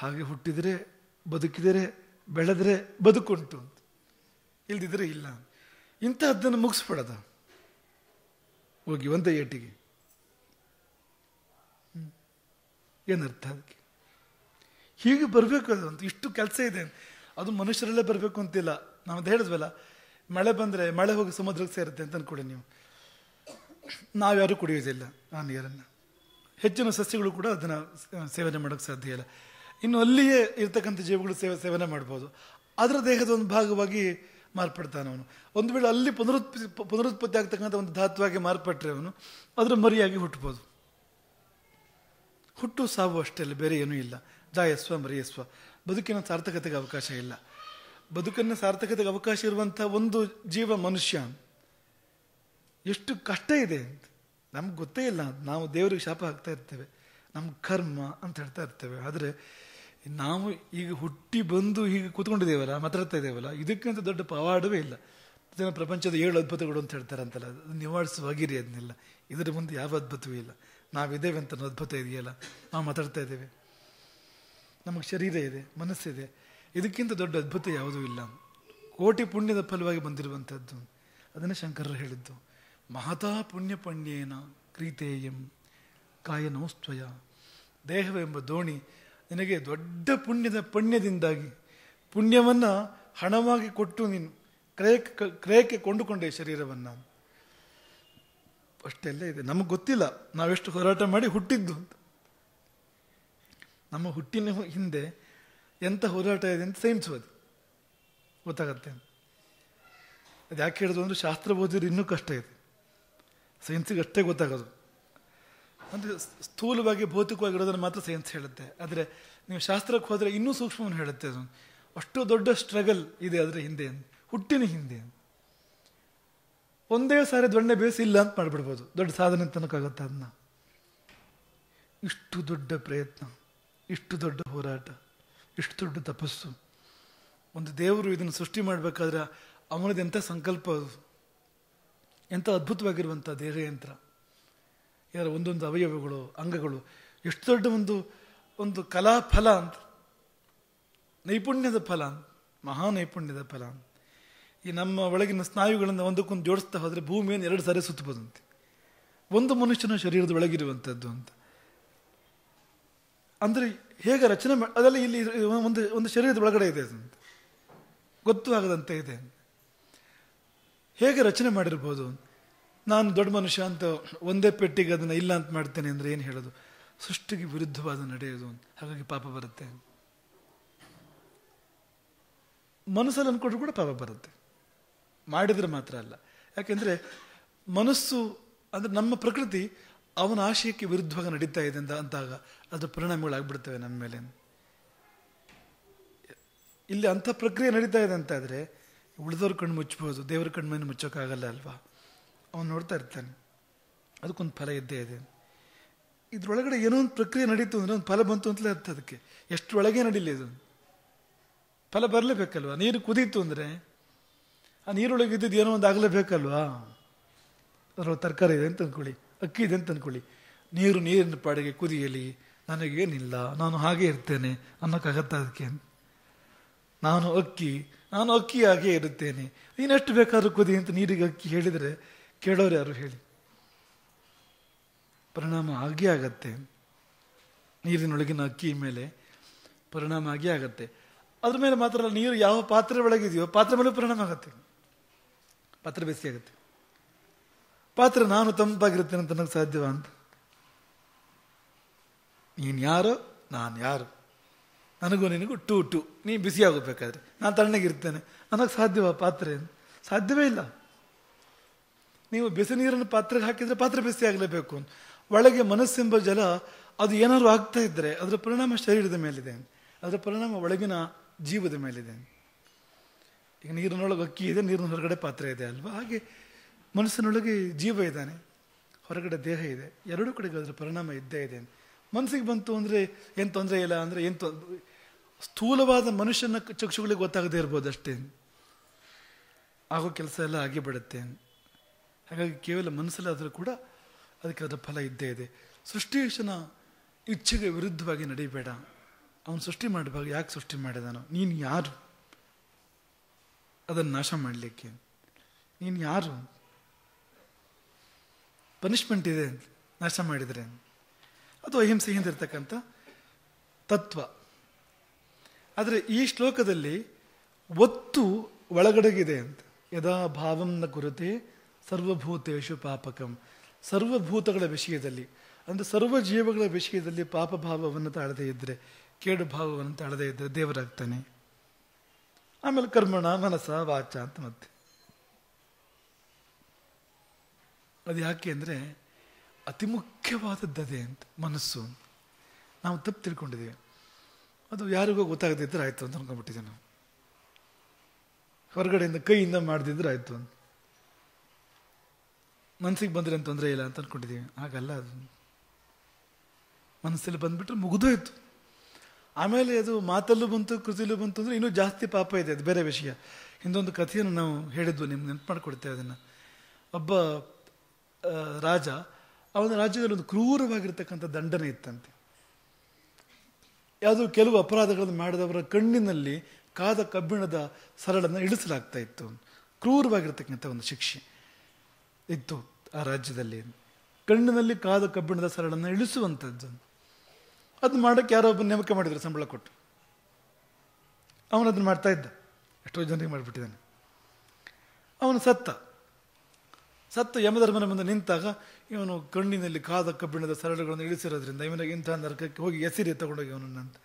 ಹಾಗೆ ಹುಟ್ಟಿದರೆ ಬದುಕಿದರೆ ಬೆಳೆದರೆ ಬದುಕುಂಟು ಅಂತ ಇಲ್ದಿದ್ರೆ ಇಲ್ಲ ಇಂತಹದ್ದನ್ನು ಮುಗಿಸ್ಬಿಡದ ಹೋಗಿ ಒಂದೇ ಏಟಿಗೆ ಏನರ್ಥ ಅದಕ್ಕೆ ಹೀಗೆ ಬರಬೇಕು ಅದು ಅಂತ ಇಷ್ಟು ಕೆಲಸ ಇದೆ ಅದು ಮನುಷ್ಯರಲ್ಲೇ ಬರಬೇಕು ಅಂತಿಲ್ಲ ನಾವು ಅದು ಹೇಳಿದ್ವಲ್ಲ ಮಳೆ ಬಂದರೆ ಮಳೆ ಹೋಗಿ ಸಮುದ್ರಕ್ಕೆ ಸೇರುತ್ತೆ ಅಂತ ಅಂದ್ಕೊಳ್ಳಿ ನೀವು ನಾವ್ಯಾರು ಕುಡಿಯೋದಿಲ್ಲ ಆ ನೀರನ್ನು ಹೆಚ್ಚಿನ ಸಸ್ಯಗಳು ಕೂಡ ಅದನ್ನು ಸೇವನೆ ಮಾಡೋಕ್ಕೆ ಸಾಧ್ಯ ಇಲ್ಲ ಇನ್ನು ಅಲ್ಲಿಯೇ ಇರ್ತಕ್ಕಂಥ ಜೀವಗಳು ಸೇವ ಸೇವನೆ ಮಾಡ್ಬೋದು ಅದರ ದೇಹದ ಒಂದು ಭಾಗವಾಗಿ ಮಾರ್ಪಡ್ತಾನೆ ಅವನು ಒಂದು ವೇಳೆ ಅಲ್ಲಿ ಪುನರುತ್ಪತ್ತಿ ಪುನರುತ್ಪತ್ತಿ ಆಗ್ತಕ್ಕಂಥ ಒಂದು ಧಾತ್ವಾಗಿ ಮಾರ್ಪಟ್ರೆ ಅವನು ಅದರ ಮರಿಯಾಗಿ ಹುಟ್ಟಬಹುದು ಹುಟ್ಟು ಸಾವು ಅಷ್ಟೇ ಬೇರೆ ಏನೂ ಇಲ್ಲ ಜಾಯಸ್ವ ಮರಿಯಸ್ವ ಬದುಕಿನ ಸಾರ್ಥಕತೆಗೆ ಅವಕಾಶ ಇಲ್ಲ ಬದುಕಿನ ಸಾರ್ಥಕತೆಗೆ ಅವಕಾಶ ಇರುವಂಥ ಒಂದು ಜೀವ ಮನುಷ್ಯ ಎಷ್ಟು ಕಷ್ಟ ಇದೆ ಅಂತ ನಮ್ಗೆ ಗೊತ್ತೇ ಇಲ್ಲ ನಾವು ದೇವರಿಗೆ ಶಾಪ ಹಾಕ್ತಾ ಇರ್ತೇವೆ ನಮ್ಮ ಕರ್ಮ ಅಂತ ಹೇಳ್ತಾ ಇರ್ತೇವೆ ಆದರೆ ನಾವು ಈಗ ಹುಟ್ಟಿ ಬಂದು ಹೀಗೆ ಕೂತ್ಕೊಂಡಿದ್ದೇವಲ್ಲ ಮಾತಾಡ್ತಾ ಇದ್ದೇವಲ್ಲ ಇದಕ್ಕಿಂತ ದೊಡ್ಡ ಪವಾಡವೇ ಇಲ್ಲ ಇದನ್ನು ಪ್ರಪಂಚದ ಏಳು ಅದ್ಭುತಗಳು ಅಂತ ಹೇಳ್ತಾರಂತಲ್ಲ ಅದು ನಿವಾರಿಸುವಾಗಿರಿ ಅದನ್ನೆಲ್ಲ ಇದರ ಮುಂದೆ ಯಾವ ಅದ್ಭುತವೂ ಇಲ್ಲ ನಾವಿದ್ದೇವೆ ಅಂತ ಅದ್ಭುತ ಇದೆಯಲ್ಲ ನಾವು ಮಾತಾಡ್ತಾ ಇದ್ದೇವೆ ನಮಗೆ ಶರೀರ ಇದೆ ಮನಸ್ಸಿದೆ ಇದಕ್ಕಿಂತ ದೊಡ್ಡ ಅದ್ಭುತ ಯಾವುದೂ ಇಲ್ಲ ಕೋಟಿ ಪುಣ್ಯದ ಫಲವಾಗಿ ಬಂದಿರುವಂಥದ್ದು ಅದನ್ನು ಶಂಕರರು ಹೇಳಿದ್ದು ಮಹತಾ ಪುಣ್ಯ ಪುಣ್ಯೇನ ಕ್ರೀತೇಯಂ ಕಾಯನೋಸ್ತ್ವಯ ದೇಹವೆಂಬ ದೋಣಿ ನಿನಗೆ ದೊಡ್ಡ ಪುಣ್ಯದ ಪುಣ್ಯದಿಂದಾಗಿ ಪುಣ್ಯವನ್ನು ಹಣವಾಗಿ ಕೊಟ್ಟು ನೀನು ಕ್ರಯಕ್ಕೆ ಕ್ರಯಕ್ಕೆ ಕೊಂಡುಕೊಂಡೆ ಶರೀರವನ್ನು ಅಷ್ಟೆಲ್ಲ ಇದೆ ನಮಗೆ ಗೊತ್ತಿಲ್ಲ ನಾವೆಷ್ಟು ಹೋರಾಟ ಮಾಡಿ ಹುಟ್ಟಿದ್ದು ಅಂತ ನಮ್ಮ ಹುಟ್ಟಿನ ಹಿಂದೆ ಎಂಥ ಹೋರಾಟ ಇದೆ ಅಂತ ಓದಿ ಗೊತ್ತಾಗತ್ತೆ ಅದು ಯಾಕೆ ಹೇಳಿದ್ರು ಅಂದರೆ ಶಾಸ್ತ್ರ ಓದಿದ್ರೆ ಇನ್ನೂ ಕಷ್ಟ ಇದೆ ಸೈನ್ಸಿಗೆ ಅಷ್ಟೇ ಗೊತ್ತಾಗೋದು ಅಂದರೆ ಸ್ಥೂಲವಾಗಿ ಭೌತಿಕವಾಗಿರೋದನ್ನು ಮಾತ್ರ ಸೈನ್ಸ್ ಹೇಳುತ್ತೆ ಆದರೆ ನೀವು ಶಾಸ್ತ್ರಕ್ಕೆ ಹೋದರೆ ಇನ್ನೂ ಸೂಕ್ಷ್ಮವನ್ನು ಹೇಳುತ್ತೆ ಅದು ಅಷ್ಟು ದೊಡ್ಡ ಸ್ಟ್ರಗಲ್ ಇದೆ ಅದರ ಹಿಂದೆ ಹುಟ್ಟಿನ ಹಿಂದೆ ಒಂದೇ ಸಾರಿ ದೊಣ್ಣೆ ಬೇಸಿ ಇಲ್ಲ ಅಂತ ಮಾಡಿಬಿಡ್ಬೋದು ದೊಡ್ಡ ಸಾಧನೆ ತನಕ ಅದನ್ನ ಇಷ್ಟು ದೊಡ್ಡ ಪ್ರಯತ್ನ ಇಷ್ಟು ದೊಡ್ಡ ಹೋರಾಟ ಇಷ್ಟು ದೊಡ್ಡ ತಪಸ್ಸು ಒಂದು ದೇವರು ಇದನ್ನು ಸೃಷ್ಟಿ ಮಾಡಬೇಕಾದ್ರೆ ಅವನದ ಎಂಥ ಸಂಕಲ್ಪ ಅದು ಎಂಥ ಅದ್ಭುತವಾಗಿರುವಂಥ ದೇಹಯಂತ್ರ ಯಾರ ಒಂದೊಂದು ಅವಯವಗಳು ಅಂಗಗಳು ಎಷ್ಟು ದೊಡ್ಡ ಒಂದು ಒಂದು ಕಲಾ ಫಲ ಅಂತ ನೈಪುಣ್ಯದ ಫಲ ಮಹಾ ನೈಪುಣ್ಯದ ಫಲ ಈ ನಮ್ಮ ಒಳಗಿನ ಸ್ನಾಯುಗಳನ್ನು ಒಂದಕ್ಕೊಂದು ಜೋಡಿಸ್ತಾ ಹೋದರೆ ಭೂಮಿಯನ್ನು ಎರಡು ಸಾರಿ ಸುತ್ತಬೋದಂತೆ ಒಂದು ಮನುಷ್ಯನ ಶರೀರದ ಒಳಗಿರುವಂಥದ್ದು ಅಂತ ಅಂದರೆ ಹೇಗೆ ರಚನೆ ಅದರಲ್ಲಿ ಇಲ್ಲಿ ಒಂದು ಒಂದು ಶರೀರದ ಒಳಗಡೆ ಇದೆ ಗೊತ್ತು ಆಗದಂತೆ ಇದೆ ಹೇಗೆ ರಚನೆ ಮಾಡಿರ್ಬೋದು ನಾನು ದೊಡ್ಡ ಮನುಷ್ಯ ಅಂತ ಒಂದೇ ಪೆಟ್ಟಿಗೆ ಅದನ್ನು ಇಲ್ಲ ಅಂತ ಮಾಡ್ತೇನೆ ಅಂದರೆ ಏನು ಹೇಳೋದು ಸೃಷ್ಟಿಗೆ ವಿರುದ್ಧವಾದ ನಡೆಯೋದು ಹಾಗಾಗಿ ಪಾಪ ಬರುತ್ತೆ ಮನಸ್ಸಲ್ಲಿ ಅಂದ್ಕೊಂಡ್ರು ಕೂಡ ಪಾಪ ಬರುತ್ತೆ ಮಾಡಿದರೆ ಮಾತ್ರ ಅಲ್ಲ ಯಾಕೆಂದರೆ ಮನಸ್ಸು ಅಂದರೆ ನಮ್ಮ ಪ್ರಕೃತಿ ಅವನ ಆಶಯಕ್ಕೆ ವಿರುದ್ಧವಾಗಿ ನಡೀತಾ ಇದೆ ಅಂತ ಅಂತಾಗ ಅದು ಪರಿಣಾಮಗಳಾಗ್ಬಿಡ್ತವೆ ನನ್ನ ಮೇಲೆ ಇಲ್ಲಿ ಅಂಥ ಪ್ರಕ್ರಿಯೆ ನಡೀತಾ ಇದೆ ಅಂತಾದರೆ ಉಳಿದವ್ರ ಕಣ್ಣು ಮುಚ್ಚಬಹುದು ದೇವರ ಕಣ್ಮನ್ನು ಮುಚ್ಚೋಕ್ಕಾಗಲ್ಲ ಅಲ್ವಾ ಅವನು ನೋಡ್ತಾ ಇರ್ತಾನೆ ಅದಕ್ಕೊಂದು ಫಲ ಇದ್ದೇ ಇದೆ ಇದ್ರೊಳಗಡೆ ಏನೋ ಒಂದು ಪ್ರಕ್ರಿಯೆ ನಡೀತು ಅಂದರೆ ಒಂದು ಫಲ ಬಂತು ಅಂತಲೇ ಅರ್ಥ ಅದಕ್ಕೆ ಎಷ್ಟರೊಳಗೆ ನಡೀಲಿ ಅದು ಫಲ ಬರಲೇಬೇಕಲ್ವಾ ನೀರು ಕುದೀತು ಅಂದರೆ ಆ ನೀರೊಳಗೆ ಇದ್ದಿದ್ದು ಏನೋ ಒಂದು ಆಗಲೇಬೇಕಲ್ವಾ ಅದರ ತರಕಾರಿ ಇದೆ ಅಂತ ಅಂದ್ಕೊಳ್ಳಿ ಅಕ್ಕಿ ಇದೆ ಅಂತ ಅಂದ್ಕೊಳ್ಳಿ ನೀರು ನೀರಿನ ಪಾಡಿಗೆ ಕುದಿಯಲಿ ನನಗೇನಿಲ್ಲ ನಾನು ಹಾಗೆ ಇರ್ತೇನೆ ಅನ್ನೋಕ್ಕಾಗತ್ತಾ ಅದಕ್ಕೆ ನಾನು ಅಕ್ಕಿ ನಾನು ಅಕ್ಕಿ ಹಾಗೆ ಇರುತ್ತೇನೆ ನೀನೆಷ್ಟು ಬೇಕಾದರೂ ಕುದಿ ಅಂತ ನೀರಿಗೆ ಅಕ್ಕಿ ಹೇಳಿದರೆ ಕೇಳೋರು ಯಾರು ಹೇಳಿ ಪರಿಣಾಮ ಆಗೇ ಆಗತ್ತೆ ನೀರಿನೊಳಗಿನ ಅಕ್ಕಿ ಮೇಲೆ ಪರಿಣಾಮ ಆಗೇ ಆಗತ್ತೆ ಅದ್ರ ಮೇಲೆ ಮಾತ್ರ ನೀರು ಯಾವ ಪಾತ್ರೆ ಒಳಗಿದೆಯೋ ಪಾತ್ರೆ ಮೇಲೆ ಪರಿಣಾಮ ಆಗುತ್ತೆ ಪಾತ್ರೆ ಬೇಸಿಗೆ ಆಗುತ್ತೆ ಪಾತ್ರ ನಾನು ತಂಪಾಗಿರ್ತೇನೆ ಅಂತ ನನಗೆ ಸಾಧ್ಯವ ಅಂತ ನೀನು ಯಾರು ನಾನು ಯಾರು ನನಗೂ ನಿನಗೂ ಟೂ ಟು ನೀ ಬಿಸಿ ಆಗಬೇಕಾದ್ರೆ ನಾನು ತಣ್ಣಗಿರ್ತೇನೆ ನನಗೆ ಸಾಧ್ಯವ ಪಾತ್ರೆ ಸಾಧ್ಯವೇ ಇಲ್ಲ ನೀವು ಬಿಸಿ ನೀರನ್ನು ಪಾತ್ರೆಗೆ ಹಾಕಿದರೆ ಪಾತ್ರೆ ಬಿಸಿ ಆಗಲೇಬೇಕು ಒಳಗೆ ಮನಸ್ಸೆಂಬ ಜಲ ಅದು ಏನಾದ್ರು ಆಗ್ತಾ ಇದ್ದರೆ ಅದರ ಪರಿಣಾಮ ಶರೀರದ ಮೇಲಿದೆ ಅದರ ಪರಿಣಾಮ ಒಳಗಿನ ಜೀವದ ಮೇಲಿದೆ ಈಗ ನೀರಿನೊಳಗೆ ಅಕ್ಕಿ ಇದೆ ನೀರಿನ ಹೊರಗಡೆ ಪಾತ್ರೆ ಇದೆ ಅಲ್ವಾ ಹಾಗೆ ಮನಸ್ಸಿನೊಳಗೆ ಜೀವ ಇದ್ದಾನೆ ಹೊರಗಡೆ ದೇಹ ಇದೆ ಎರಡು ಕಡೆಗೆ ಅದರ ಪರಿಣಾಮ ಇದ್ದೇ ಇದೆ ಮನಸ್ಸಿಗೆ ಬಂತು ಅಂದರೆ ಏನು ತೊಂದರೆ ಇಲ್ಲ ಅಂದರೆ ಏನು ತೊ ಸ್ಥೂಲವಾದ ಮನುಷ್ಯನ ಚಕ್ಷುಗಳಿಗೆ ಗೊತ್ತಾಗದೇ ಇರ್ಬೋದು ಅಷ್ಟೇ ಆಗೋ ಕೆಲಸ ಎಲ್ಲ ಆಗಿಬಿಡುತ್ತೆ ಹಾಗಾಗಿ ಕೇವಲ ಮನಸ್ಸಲ್ಲಾದರೂ ಕೂಡ ಅದಕ್ಕೆ ಅದರ ಫಲ ಇದ್ದೇ ಇದೆ ಸೃಷ್ಟಿಯೇಷನ ಇಚ್ಛೆಗೆ ವಿರುದ್ಧವಾಗಿ ನಡಿಬೇಡ ಅವನು ಸೃಷ್ಟಿ ಮಾಡುವಾಗ ಯಾಕೆ ಸೃಷ್ಟಿ ಮಾಡಿದಾನೋ ನೀನು ಯಾರು ಅದನ್ನು ನಾಶ ಮಾಡಲಿಕ್ಕೆ ನೀನು ಯಾರು ಪನಿಷ್ಮೆಂಟ್ ಇದೆ ನಾಶ ಮಾಡಿದರೆ ಅದು ಅಹಿಂಸೆ ಹಿಂದಿರ್ತಕ್ಕಂಥ ತತ್ವ ಆದರೆ ಈ ಶ್ಲೋಕದಲ್ಲಿ ಒತ್ತು ಒಳಗಡೆಗಿದೆ ಅಂತ ಯದಾ ಭಾವಂನ ಕುರುತೆ ಸರ್ವಭೂತೇಶು ಪಾಪಕಂ ಸರ್ವಭೂತಗಳ ವಿಷಯದಲ್ಲಿ ಅಂದರೆ ಸರ್ವ ಜೀವಗಳ ವಿಷಯದಲ್ಲಿ ಪಾಪ ಭಾವವನ್ನು ತಾಳದೇ ಇದ್ದರೆ ಕೇಡು ಭಾವವನ್ನು ತಾಳದೇ ಇದ್ದರೆ ದೇವರಾಗ್ತಾನೆ ಆಮೇಲೆ ಕರ್ಮಣ ಮನಸ ವಾಚ ಅಂತ ಮತ್ತೆ ಅದು ಯಾಕೆ ಅಂದರೆ ಅತಿ ಅದೇ ಅಂತ ಮನಸ್ಸು ನಾವು ತಪ್ಪು ತಿಳ್ಕೊಂಡಿದ್ದೀವಿ ಅದು ಯಾರಿಗೂ ಇದ್ರೆ ಆಯಿತು ಅಂತ ಅನ್ಕೊಂಡ್ಬಿಟ್ಟಿದ್ದೆ ನಾವು ಹೊರಗಡೆಯಿಂದ ಕೈಯಿಂದ ಮಾಡದಿದ್ರೆ ಆಯಿತು ಅಂತ ಮನಸ್ಸಿಗೆ ಬಂದರೆ ಅಂತ ತೊಂದರೆ ಇಲ್ಲ ಅಂತ ಅಂದ್ಕೊಂಡಿದ್ದೀವಿ ಹಾಗಲ್ಲ ಅದು ಮನಸ್ಸಲ್ಲಿ ಬಂದುಬಿಟ್ರೆ ಮುಗಿದೋಯ್ತು ಆಮೇಲೆ ಅದು ಮಾತಲ್ಲೂ ಬಂತು ಕೃತಿಲೂ ಬಂತು ಅಂದರೆ ಇನ್ನೂ ಜಾಸ್ತಿ ಪಾಪ ಇದೆ ಅದು ಬೇರೆ ವಿಷಯ ಇನ್ನೊಂದು ಕಥೆಯನ್ನು ನಾವು ಹೇಳಿದ್ವು ನಿಮ್ಗೆ ನೆನಪು ಮಾಡಿಕೊಡ್ತೇವೆ ಅದನ್ನು ಒಬ್ಬ ರಾಜ ಅವನ ರಾಜ್ಯದಲ್ಲಿ ಒಂದು ಕ್ರೂರವಾಗಿರ್ತಕ್ಕಂಥ ದಂಡನೆ ಇತ್ತಂತೆ ಯಾವುದೋ ಕೆಲವು ಅಪರಾಧಗಳನ್ನು ಮಾಡಿದವರ ಕಣ್ಣಿನಲ್ಲಿ ಕಾದ ಕಬ್ಬಿಣದ ಸರಳನ್ನು ಇಳಿಸಲಾಗ್ತಾ ಇತ್ತು ಕ್ರೂರವಾಗಿರ್ತಕ್ಕಂಥ ಒಂದು ಶಿಕ್ಷೆ ಇತ್ತು ಆ ರಾಜ್ಯದಲ್ಲಿ ಕಣ್ಣಿನಲ್ಲಿ ಕಾದ ಕಬ್ಬಿಣದ ಸರಳನ್ನು ಇಳಿಸುವಂಥದ್ದು ಅದನ್ನ ಮಾಡೋಕ್ಕೆ ಯಾರೋ ಒಬ್ಬ ನೇಮಕ ಮಾಡಿದ್ರು ಸಂಬಳ ಕೊಟ್ಟು ಅವನು ಮಾಡ್ತಾ ಇದ್ದ ಎಷ್ಟೋ ಜನರಿಗೆ ಮಾಡಿಬಿಟ್ಟಿದ್ದಾನೆ ಅವನು ಸತ್ತ ಸತ್ತು ಯಮಧರ್ಮನ ಮುಂದೆ ನಿಂತಾಗ ಇವನು ಕಣ್ಣಿನಲ್ಲಿ ಕಾದ ಕಬ್ಬಿಣದ ಸರಳುಗಳನ್ನು ಇಳಿಸಿರೋದ್ರಿಂದ ಇವನಿಗೆ ಇಂಥ ನರಕಕ್ಕೆ ಹೋಗಿ ಎಸಿರಿ ತಗೊಂಡೋಗಿ ಇವನನ್ನು ಅಂತ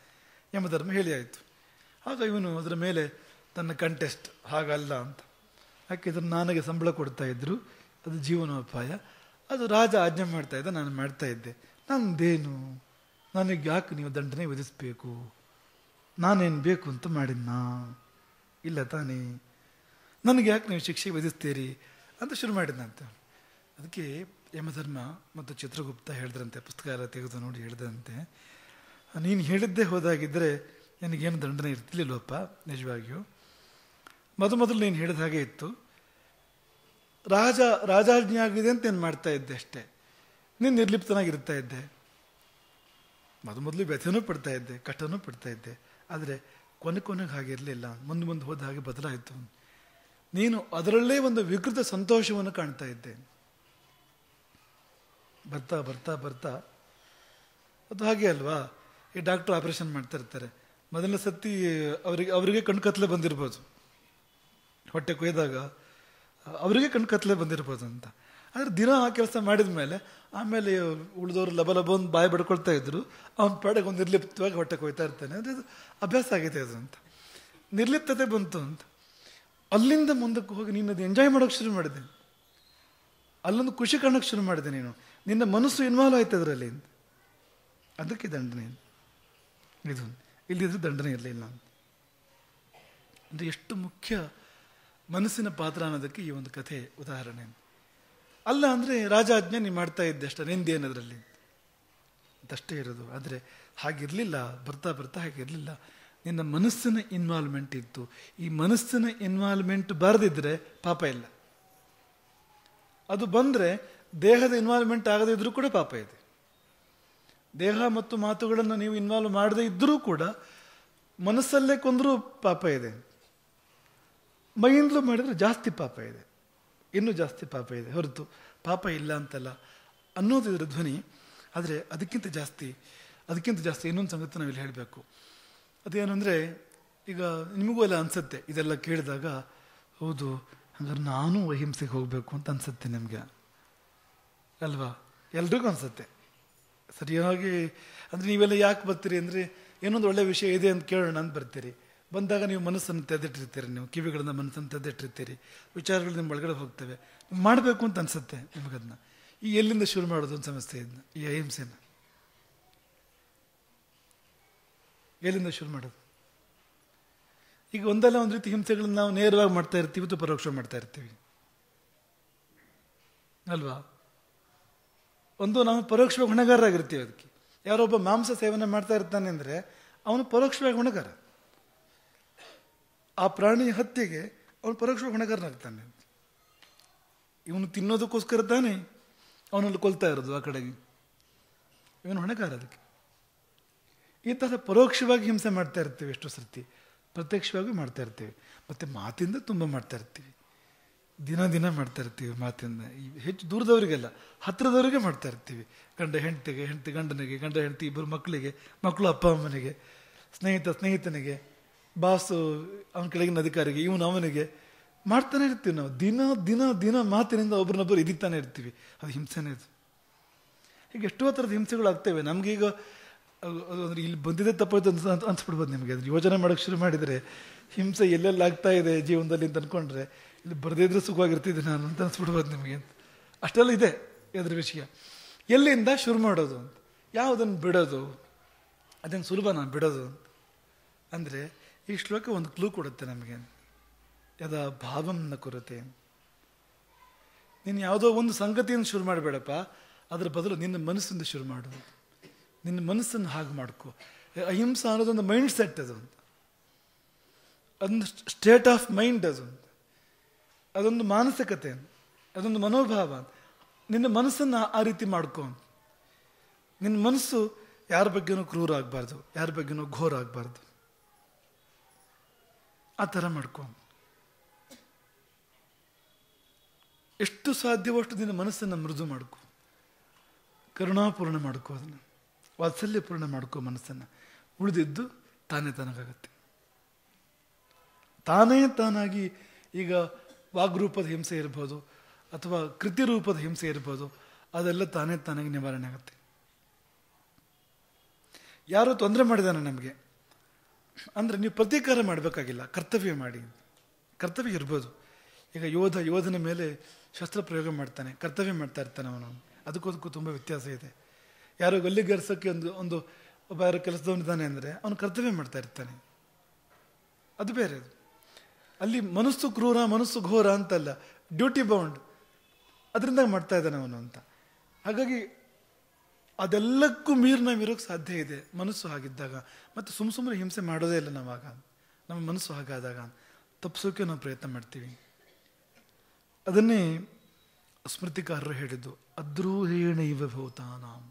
ಯಮಧರ್ಮ ಹೇಳಿ ಆಯಿತು ಆಗ ಇವನು ಅದರ ಮೇಲೆ ತನ್ನ ಕಂಟೆಸ್ಟ್ ಹಾಗಲ್ಲ ಅಂತ ಯಾಕೆ ನನಗೆ ಸಂಬಳ ಕೊಡ್ತಾ ಇದ್ದರು ಅದು ಜೀವನೋಪಾಯ ಅದು ರಾಜ ಆಜ್ಞೆ ಮಾಡ್ತಾ ಇದ್ದ ನಾನು ಮಾಡ್ತಾ ಇದ್ದೆ ನಂದೇನು ನನಗೆ ಯಾಕೆ ನೀವು ದಂಡನೆ ವಿಧಿಸಬೇಕು ನಾನೇನು ಬೇಕು ಅಂತ ಮಾಡಿದ್ನಾ ಇಲ್ಲ ತಾನೇ ನನಗೆ ಯಾಕೆ ನೀವು ಶಿಕ್ಷೆ ವಿಧಿಸ್ತೀರಿ ಅಂತ ಶುರು ಮಾಡಿದ್ನಂತೆ ಅದಕ್ಕೆ ಯಮಧರ್ಮ ಮತ್ತು ಚಿತ್ರಗುಪ್ತ ಹೇಳಿದ್ರಂತೆ ಪುಸ್ತಕ ತೆಗೆದು ನೋಡಿ ಹೇಳಿದಂತೆ ನೀನು ಹೇಳಿದ್ದೇ ಹೋದಾಗಿದ್ದರೆ ನನಗೇನು ದಂಡನೆ ಇರ್ತಿರ್ಲಿಲ್ಲಪ್ಪ ನಿಜವಾಗಿಯೂ ಮೊದ ಮೊದಲು ನೀನು ಹೇಳಿದ ಹಾಗೆ ಇತ್ತು ರಾಜ ರಾಜಾಜ್ಞೆ ಆಗಿದೆ ಅಂತ ನೀನು ಮಾಡ್ತಾ ಇದ್ದೆ ಅಷ್ಟೇ ನೀನು ನಿರ್ಲಿಪ್ತನಾಗಿರ್ತಾ ಇದ್ದೆ ಮೊದ ಮೊದಲು ವ್ಯಥೆನೂ ಪಡ್ತಾ ಇದ್ದೆ ಕಟ್ಟನೂ ಪಡ್ತಾ ಇದ್ದೆ ಆದರೆ ಕೊನೆ ಕೊನೆಗೆ ಹಾಗಿರಲಿಲ್ಲ ಮುಂದೆ ಮುಂದೆ ಹೋದ ಹಾಗೆ ಬದಲಾಯಿತು ನೀನು ಅದರಲ್ಲೇ ಒಂದು ವಿಕೃತ ಸಂತೋಷವನ್ನು ಕಾಣ್ತಾ ಇದ್ದೇನೆ ಬರ್ತಾ ಬರ್ತಾ ಬರ್ತಾ ಅದು ಹಾಗೆ ಅಲ್ವಾ ಈ ಡಾಕ್ಟರ್ ಆಪರೇಷನ್ ಮಾಡ್ತಾ ಇರ್ತಾರೆ ಮೊದಲನೇ ಸತಿ ಅವರಿಗೆ ಅವರಿಗೆ ಕಣ್ಕತ್ಲೆ ಬಂದಿರ್ಬೋದು ಹೊಟ್ಟೆ ಕೊಯ್ದಾಗ ಅವರಿಗೆ ಕಣ್ಕತ್ಲೆ ಬಂದಿರ್ಬೋದು ಅಂತ ಆದರೆ ದಿನ ಆ ಕೆಲಸ ಮಾಡಿದ ಮೇಲೆ ಆಮೇಲೆ ಉಳಿದವರು ಲಬ ಲಬ ಒಂದು ಬಾಯಿ ಬಡ್ಕೊಳ್ತಾ ಇದ್ರು ಅವನ ಪಾಡಿಗೆ ಒಂದು ನಿರ್ಲಿಪ್ತವಾಗಿ ಹೊಟ್ಟೆ ಕೊಯ್ತಾ ಇರ್ತಾನೆ ಅದು ಅಭ್ಯಾಸ ಆಗಿದೆ ಅದು ಅಂತ ನಿರ್ಲಿಪ್ತತೆ ಬಂತು ಅಂತ ಅಲ್ಲಿಂದ ಮುಂದಕ್ಕೆ ಹೋಗಿ ನೀನು ಅದು ಎಂಜಾಯ್ ಮಾಡೋಕ್ಕೆ ಶುರು ಮಾಡಿದೆ ಅಲ್ಲೊಂದು ಖುಷಿ ಕಾಣೋಕ್ಕೆ ಶುರು ಮಾಡಿದೆ ನೀನು ನಿನ್ನ ಮನಸ್ಸು ಇನ್ವಾಲ್ವ್ ಆಯ್ತು ಅದರಲ್ಲಿ ಅದಕ್ಕೆ ದಂಡನೆ ಇದು ಇಲ್ಲಿದ್ರೆ ದಂಡನೆ ಇರಲಿಲ್ಲ ಅಂದರೆ ಎಷ್ಟು ಮುಖ್ಯ ಮನಸ್ಸಿನ ಪಾತ್ರ ಅನ್ನೋದಕ್ಕೆ ಈ ಒಂದು ಕಥೆ ಉದಾಹರಣೆ ಅಲ್ಲ ಅಂದರೆ ರಾಜಾಜ್ಞೆ ನೀವು ಮಾಡ್ತಾ ಇದ್ದೆ ಅಷ್ಟೇ ನಿಂದೇನದರಲ್ಲಿ ಅಷ್ಟೇ ಇರೋದು ಆದರೆ ಹಾಗಿರಲಿಲ್ಲ ಬರ್ತಾ ಬರ್ತಾ ಇರಲಿಲ್ಲ ನಿನ್ನ ಮನಸ್ಸಿನ ಇನ್ವಾಲ್ವ್ಮೆಂಟ್ ಇತ್ತು ಈ ಮನಸ್ಸಿನ ಇನ್ವಾಲ್ವ್ಮೆಂಟ್ ಬರದಿದ್ದರೆ ಪಾಪ ಇಲ್ಲ ಅದು ಬಂದರೆ ದೇಹದ ಇನ್ವಾಲ್ವ್ಮೆಂಟ್ ಇದ್ರೂ ಕೂಡ ಪಾಪ ಇದೆ ದೇಹ ಮತ್ತು ಮಾತುಗಳನ್ನು ನೀವು ಇನ್ವಾಲ್ವ್ ಮಾಡದೇ ಇದ್ದರೂ ಕೂಡ ಮನಸ್ಸಲ್ಲೇ ಕೊಂದರೂ ಪಾಪ ಇದೆ ಮೈಯಿಂದಲೂ ಮಾಡಿದರೆ ಜಾಸ್ತಿ ಪಾಪ ಇದೆ ಇನ್ನೂ ಜಾಸ್ತಿ ಪಾಪ ಇದೆ ಹೊರತು ಪಾಪ ಇಲ್ಲ ಅಂತಲ್ಲ ಅನ್ನೋದಿದ್ರೆ ಧ್ವನಿ ಆದರೆ ಅದಕ್ಕಿಂತ ಜಾಸ್ತಿ ಅದಕ್ಕಿಂತ ಜಾಸ್ತಿ ಇನ್ನೊಂದು ಸಂಗತಿ ನಾವಿಲ್ಲಿ ಹೇಳಬೇಕು ಅದೇನಂದರೆ ಈಗ ನಿಮಗೂ ಎಲ್ಲ ಅನಿಸುತ್ತೆ ಇದೆಲ್ಲ ಕೇಳಿದಾಗ ಹೌದು ಹಂಗಾರೆ ನಾನು ಅಹಿಂಸೆಗೆ ಹೋಗಬೇಕು ಅಂತ ಅನಿಸುತ್ತೆ ನಿಮಗೆ ಅಲ್ವಾ ಎಲ್ರಿಗೂ ಅನಿಸುತ್ತೆ ಸರಿಯಾಗಿ ಅಂದರೆ ನೀವೆಲ್ಲ ಯಾಕೆ ಬರ್ತೀರಿ ಅಂದರೆ ಏನೊಂದು ಒಳ್ಳೆಯ ವಿಷಯ ಇದೆ ಅಂತ ಕೇಳೋಣ ಅಂತ ಬರ್ತೀರಿ ಬಂದಾಗ ನೀವು ಮನಸ್ಸನ್ನು ತೆದಿಟ್ಟಿರ್ತೀರಿ ನೀವು ಕಿವಿಗಳನ್ನ ಮನಸ್ಸನ್ನು ತೆದಿಟ್ಟಿರ್ತೀರಿ ವಿಚಾರಗಳು ನಿಮ್ಮ ಒಳಗಡೆ ಹೋಗ್ತವೆ ಮಾಡಬೇಕು ಅಂತ ಅನಿಸುತ್ತೆ ನಿಮಗದನ್ನ ಈ ಎಲ್ಲಿಂದ ಶುರು ಮಾಡೋದು ಒಂದು ಸಮಸ್ಯೆ ಇದನ್ನ ಈ ಅಹಿಂಸೆನ ಎಲ್ಲಿಂದ ಶುರು ಮಾಡೋದು ಈಗ ಒಂದಲ್ಲ ಒಂದು ರೀತಿ ಹಿಂಸೆಗಳನ್ನು ನಾವು ನೇರವಾಗಿ ಮಾಡ್ತಾ ಇರ್ತೀವಿ ಮತ್ತು ಪರೋಕ್ಷ ಮಾಡ್ತಾ ಇರ್ತೀವಿ ಅಲ್ವಾ ಒಂದು ನಾವು ಪರೋಕ್ಷವಾಗಿ ಹೊಣೆಗಾರರಾಗಿರ್ತೀವಿ ಅದಕ್ಕೆ ಯಾರೊಬ್ಬ ಮಾಂಸ ಸೇವನೆ ಮಾಡ್ತಾ ಇರ್ತಾನೆ ಅಂದರೆ ಅವನು ಪರೋಕ್ಷವಾಗಿ ಹೊಣೆಗಾರ ಆ ಪ್ರಾಣಿ ಹತ್ಯೆಗೆ ಅವನು ಪರೋಕ್ಷವಾಗಿ ಹೊಣೆಗಾರನಾಗ್ತಾನೆ ಇವನು ತಿನ್ನೋದಕ್ಕೋಸ್ಕರ ತಾನೇ ಅವನಲ್ಲಿ ಕೊಲ್ತಾ ಇರೋದು ಆ ಕಡೆಗೆ ಇವನು ಹೊಣೆಗಾರ ಅದಕ್ಕೆ ಈ ಥರ ಪರೋಕ್ಷವಾಗಿ ಹಿಂಸೆ ಮಾಡ್ತಾ ಇರ್ತೀವಿ ಎಷ್ಟೋ ಸರ್ತಿ ಪ್ರತ್ಯಕ್ಷವಾಗಿ ಮಾಡ್ತಾ ಇರ್ತೀವಿ ಮತ್ತು ಮಾತಿಂದ ತುಂಬ ಮಾಡ್ತಾ ಇರ್ತೀವಿ ದಿನ ದಿನ ಮಾಡ್ತಾ ಇರ್ತೀವಿ ಮಾತಿಂದ ಹೆಚ್ಚು ದೂರದವರಿಗೆಲ್ಲ ಹತ್ತಿರದವರಿಗೆ ಮಾಡ್ತಾ ಇರ್ತೀವಿ ಗಂಡ ಹೆಂಡತಿಗೆ ಹೆಂಡತಿ ಗಂಡನಿಗೆ ಗಂಡ ಹೆಂಡತಿ ಇಬ್ಬರು ಮಕ್ಕಳಿಗೆ ಮಕ್ಕಳು ಅಪ್ಪ ಅಮ್ಮನಿಗೆ ಸ್ನೇಹಿತ ಸ್ನೇಹಿತನಿಗೆ ಬಾಸು ಅವನ ಕೆಳಗಿನ ಅಧಿಕಾರಿಗೆ ಇವನು ಅವನಿಗೆ ಮಾಡ್ತಾನೆ ಇರ್ತೀವಿ ನಾವು ದಿನ ದಿನ ದಿನ ಮಾತಿನಿಂದ ಒಬ್ರನ್ನೊಬ್ಬರು ಇದಿತಾನೆ ಇರ್ತೀವಿ ಅದು ಹಿಂಸೆನೇ ಅದು ಈಗ ಎಷ್ಟೋ ಥರದ ಹಿಂಸೆಗಳು ಆಗ್ತೇವೆ ನಮಗೀಗ ಅದು ಅಂದರೆ ಇಲ್ಲಿ ಬಂದಿದೆ ತಪ್ಪಾಯ್ತು ಅಂತ ಅಂತ ಅನ್ಸ್ಬಿಡ್ಬೋದು ನಿಮಗೆ ಅದ್ರ ಯೋಚನೆ ಮಾಡೋಕ್ಕೆ ಶುರು ಮಾಡಿದರೆ ಹಿಂಸೆ ಎಲ್ಲೆಲ್ಲಿ ಆಗ್ತಾ ಇದೆ ಜೀವನದಲ್ಲಿ ಅಂತ ಅಂದ್ಕೊಂಡ್ರೆ ಇಲ್ಲಿ ಬರೆದಿದ್ರೂ ಸುಖವಾಗಿರ್ತಿದ್ದೆ ನಾನು ಅಂತ ಅನ್ಸ್ಬಿಡ್ಬೋದು ನಿಮಗೆ ಅಂತ ಅಷ್ಟೆಲ್ಲ ಇದೆ ಅದ್ರ ವಿಷಯ ಎಲ್ಲಿಂದ ಶುರು ಮಾಡೋದು ಅಂತ ಯಾವುದನ್ನು ಬಿಡೋದು ಅದನ್ನು ಸುಲಭ ನಾನು ಬಿಡೋದು ಅಂತ ಅಂದರೆ ಈ ಶ್ಲೋಕ ಒಂದು ಕ್ಲೂ ಕೊಡುತ್ತೆ ನಮಗೆ ಯದ ಭಾವನ ಕೊರತೆ ನೀನು ಯಾವುದೋ ಒಂದು ಸಂಗತಿಯನ್ನು ಶುರು ಮಾಡಬೇಡಪ್ಪ ಅದರ ಬದಲು ನಿನ್ನ ಮನಸ್ಸಿಂದ ಶುರು ಮಾಡೋದು ನಿನ್ನ ಮನಸ್ಸನ್ನು ಹಾಗೆ ಮಾಡ್ಕೊ ಅಹಿಂಸ ಅನ್ನೋದೊಂದು ಮೈಂಡ್ ಸೆಟ್ ಅದು ಅಂತ ಅದೊಂದು ಸ್ಟೇಟ್ ಆಫ್ ಮೈಂಡ್ ಅದು ಅದೊಂದು ಮಾನಸಿಕತೆ ಅದೊಂದು ಮನೋಭಾವ ನಿನ್ನ ಮನಸ್ಸನ್ನು ಆ ರೀತಿ ಮಾಡ್ಕೊ ನಿನ್ನ ಮನಸ್ಸು ಯಾರ ಬಗ್ಗೆನೂ ಕ್ರೂರ ಆಗಬಾರ್ದು ಯಾರ ಬಗ್ಗೆನೂ ಘೋರ ಆಗಬಾರ್ದು ಆ ಥರ ಮಾಡ್ಕೊ ಎಷ್ಟು ಸಾಧ್ಯವೋ ಅಷ್ಟು ನಿನ್ನ ಮನಸ್ಸನ್ನು ಮೃದು ಮಾಡ್ಕೊ ಕರುಣಾಪೂರ್ಣ ಮಾಡ್ಕೋ ಅದನ್ನು ಪೂರ್ಣ ಮಾಡ್ಕೋ ಮನಸ್ಸನ್ನು ಉಳಿದಿದ್ದು ತಾನೇ ತಾನಾಗುತ್ತೆ ತಾನೇ ತಾನಾಗಿ ಈಗ ವಾಗ್ರೂಪದ ಹಿಂಸೆ ಇರ್ಬೋದು ಅಥವಾ ಕೃತಿ ರೂಪದ ಹಿಂಸೆ ಇರ್ಬೋದು ಅದೆಲ್ಲ ತಾನೇ ತಾನಾಗಿ ನಿವಾರಣೆ ಆಗುತ್ತೆ ಯಾರು ತೊಂದರೆ ಮಾಡಿದಾನೆ ನಮಗೆ ಅಂದರೆ ನೀವು ಪ್ರತೀಕಾರ ಮಾಡಬೇಕಾಗಿಲ್ಲ ಕರ್ತವ್ಯ ಮಾಡಿ ಕರ್ತವ್ಯ ಇರ್ಬೋದು ಈಗ ಯೋಧ ಯೋಧನ ಮೇಲೆ ಶಸ್ತ್ರ ಪ್ರಯೋಗ ಮಾಡ್ತಾನೆ ಕರ್ತವ್ಯ ಮಾಡ್ತಾ ಇರ್ತಾನೆ ಅವನು ಅದಕ್ಕೋದಕ್ಕೂ ತುಂಬ ವ್ಯತ್ಯಾಸ ಇದೆ ಯಾರೋ ಗಲ್ಲಿಗೇರ್ಸೋಕ್ಕೆ ಒಂದು ಒಂದು ಒಬ್ಬ ಯಾರೋ ಕೆಲಸದವನಿದ್ದಾನೆ ಅಂದರೆ ಅವನು ಕರ್ತವ್ಯ ಮಾಡ್ತಾ ಇರ್ತಾನೆ ಅದು ಬೇರೆ ಅಲ್ಲಿ ಮನಸ್ಸು ಕ್ರೂರ ಮನಸ್ಸು ಘೋರ ಅಂತಲ್ಲ ಡ್ಯೂಟಿ ಬೌಂಡ್ ಅದರಿಂದ ಮಾಡ್ತಾ ಇದ್ದಾನೆ ಅವನು ಅಂತ ಹಾಗಾಗಿ ಅದೆಲ್ಲಕ್ಕೂ ಮೀರಿ ನಾವು ಇರೋಕ್ಕೆ ಸಾಧ್ಯ ಇದೆ ಮನಸ್ಸು ಹಾಗಿದ್ದಾಗ ಮತ್ತು ಸುಮ್ಮ ಸುಮ್ಮನೆ ಹಿಂಸೆ ಮಾಡೋದೇ ಇಲ್ಲ ನಾವಾಗ ನಮ್ಮ ಮನಸ್ಸು ಹಾಗಾದಾಗ ತಪ್ಪಿಸೋಕೆ ನಾವು ಪ್ರಯತ್ನ ಮಾಡ್ತೀವಿ ಅದನ್ನೇ ಸ್ಮೃತಿಕಾರರು ಹೇಳಿದ್ದು ಅದ್ರೂಹೇಣ ಇವ ಭೂತಾನಾಂ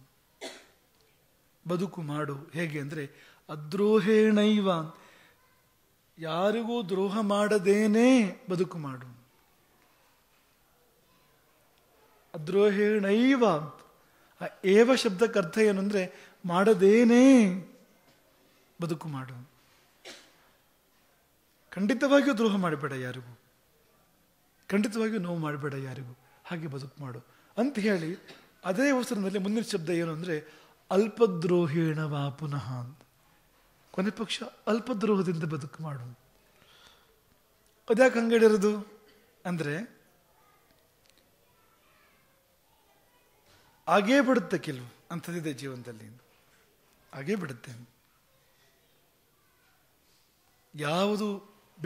ಬದುಕು ಮಾಡು ಹೇಗೆ ಅಂದರೆ ಅದ್ರೋಹೇಣೈವ ಯಾರಿಗೂ ದ್ರೋಹ ಮಾಡದೇನೆ ಬದುಕು ಮಾಡು ಅದ್ರೋಹೇಣೈವ ಆ ಏವ ಶಬ್ದಕ್ಕೆ ಅರ್ಥ ಏನು ಅಂದರೆ ಮಾಡದೇನೇ ಬದುಕು ಮಾಡು ಖಂಡಿತವಾಗಿಯೂ ದ್ರೋಹ ಮಾಡಬೇಡ ಯಾರಿಗೂ ಖಂಡಿತವಾಗಿಯೂ ನೋವು ಮಾಡಬೇಡ ಯಾರಿಗೂ ಹಾಗೆ ಬದುಕು ಮಾಡು ಅಂತ ಹೇಳಿ ಅದೇ ಅವಸರದಲ್ಲಿ ಮುಂದಿನ ಶಬ್ದ ಏನು ಅಂದರೆ ವಾ ಪುನಃ ಅಂತ ಕೊನೆ ಪಕ್ಷ ಅಲ್ಪದ್ರೋಹದಿಂದ ಬದುಕು ಮಾಡು ಅದ್ಯಾಕೆ ಹಂಗಡಿರೋದು ಅಂದರೆ ಆಗೇ ಬಿಡುತ್ತೆ ಕೆಲವು ಅಂಥದ್ದಿದೆ ಜೀವನದಲ್ಲಿ ಆಗೇ ಬಿಡುತ್ತೆ ಯಾವುದು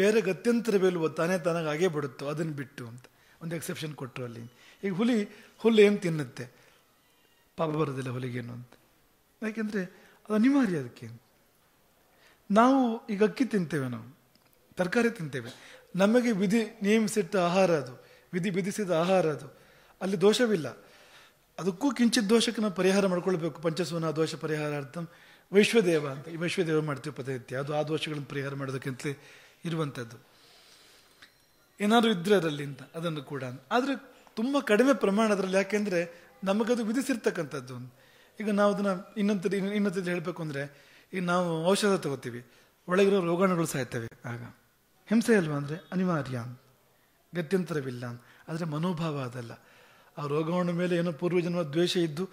ಬೇರೆ ಬೇಲುವ ತಾನೇ ತಾನಾಗ ಆಗೇ ಬಿಡುತ್ತೋ ಅದನ್ನು ಬಿಟ್ಟು ಅಂತ ಒಂದು ಎಕ್ಸೆಪ್ಷನ್ ಕೊಟ್ಟರು ಅಲ್ಲಿ ಈಗ ಹುಲಿ ಹುಲ್ಲು ಏನು ತಿನ್ನುತ್ತೆ ಪಾಪ ಬರೋದಿಲ್ಲ ಹುಲಿಗೇನು ಅಂತ ಯಾಕೆಂದರೆ ಅದು ಅನಿವಾರ್ಯ ಅದಕ್ಕೆ ನಾವು ಈಗ ಅಕ್ಕಿ ತಿಂತೇವೆ ನಾವು ತರಕಾರಿ ತಿಂತೇವೆ ನಮಗೆ ವಿಧಿ ನೇಮಿಸಿಟ್ಟ ಆಹಾರ ಅದು ವಿಧಿ ವಿಧಿಸಿದ ಆಹಾರ ಅದು ಅಲ್ಲಿ ದೋಷವಿಲ್ಲ ಅದಕ್ಕೂ ಕಿಂಚಿತ್ ದೋಷಕ್ಕೆ ನಾವು ಪರಿಹಾರ ಮಾಡ್ಕೊಳ್ಬೇಕು ಪಂಚಸೂನ ದೋಷ ಪರಿಹಾರ ಅರ್ಥ ವೈಶ್ವದೇವ ಅಂತ ಈ ವೈಶ್ವದೇವ ಮಾಡ್ತೀವಿ ಪದ್ಧತಿ ಅದು ಆ ದೋಷಗಳನ್ನು ಪರಿಹಾರ ಮಾಡೋದಕ್ಕಿಂತಲೇ ಇರುವಂಥದ್ದು ಏನಾದರೂ ಇದ್ರೆ ಅದರಲ್ಲಿ ಅಂತ ಅದನ್ನು ಕೂಡ ಆದರೆ ತುಂಬ ಕಡಿಮೆ ಪ್ರಮಾಣದಲ್ಲಿ ಯಾಕೆಂದರೆ ನಮಗದು ವಿಧಿಸಿರ್ತಕ್ಕಂಥದ್ದು ಈಗ ನಾವು ಅದನ್ನ ಇನ್ನೊಂದು ಇನ್ನೊಂದು ಹೇಳಬೇಕು ಅಂದರೆ ಈಗ ನಾವು ಔಷಧ ತಗೋತೀವಿ ಒಳಗಿರೋ ರೋಗಾಣುಗಳು ಸಾಯ್ತವೆ ಆಗ ಹಿಂಸೆ ಅಲ್ವಾ ಅಂದರೆ ಅನಿವಾರ್ಯ ಗತ್ಯಂತರವಿಲ್ಲ ಆದರೆ ಮನೋಭಾವ ಅದಲ್ಲ ಆ ರೋಗವನ್ನು ಮೇಲೆ ಏನೋ ಪೂರ್ವಜನ್ಮ ದ್ವೇಷ ಇದ್ದು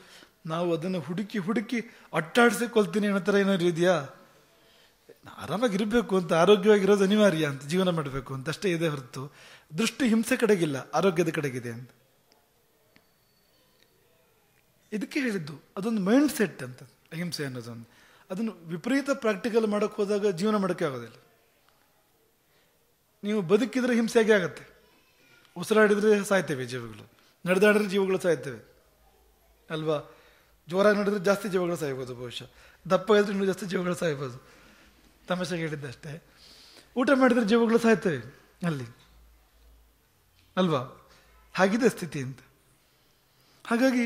ನಾವು ಅದನ್ನು ಹುಡುಕಿ ಹುಡುಕಿ ಅಟ್ಟಾಡಿಸಿಕೊಳ್ತೀನಿ ಅನ್ನೋ ಥರ ಏನಾದ್ರು ಇದೆಯಾ ಇರಬೇಕು ಅಂತ ಆರೋಗ್ಯವಾಗಿರೋದು ಅನಿವಾರ್ಯ ಅಂತ ಜೀವನ ಮಾಡಬೇಕು ಅಂತ ಅಷ್ಟೇ ಇದೆ ಹೊರತು ದೃಷ್ಟಿ ಹಿಂಸೆ ಕಡೆಗಿಲ್ಲ ಆರೋಗ್ಯದ ಕಡೆಗಿದೆ ಅಂತ ಇದಕ್ಕೆ ಹೇಳಿದ್ದು ಅದೊಂದು ಮೈಂಡ್ ಸೆಟ್ ಅಂತ ಅಹಿಂಸೆ ಅನ್ನೋದೊಂದು ಅದನ್ನು ವಿಪರೀತ ಪ್ರಾಕ್ಟಿಕಲ್ ಮಾಡೋಕ್ಕೆ ಹೋದಾಗ ಜೀವನ ಮಾಡೋಕ್ಕೆ ಆಗೋದಿಲ್ಲ ನೀವು ಬದುಕಿದ್ರೆ ಹಿಂಸೆಯಾಗಿ ಆಗತ್ತೆ ಉಸಿರಾಡಿದ್ರೆ ಸಾಯ್ತೇವೆ ಜೀವಗಳು ನಡೆದಾಡಿದ್ರೆ ಜೀವಗಳು ಸಾಯ್ತೇವೆ ಅಲ್ವಾ ಜೋರಾಗಿ ನಡೆದ್ರೆ ಜಾಸ್ತಿ ಜೀವಗಳು ಸಾಯ್ಬೋದು ಬಹುಶಃ ದಪ್ಪ ಇದ್ರೆ ಇನ್ನೂ ಜಾಸ್ತಿ ಜೀವಗಳು ಸಾಯ್ಬೋದು ತಮಾಷೆಗೆ ಹೇಳಿದ್ದಷ್ಟೇ ಊಟ ಮಾಡಿದ್ರೆ ಜೀವಗಳು ಸಾಯ್ತೇವೆ ಅಲ್ಲಿ ಅಲ್ವಾ ಹಾಗಿದೆ ಸ್ಥಿತಿ ಅಂತ ಹಾಗಾಗಿ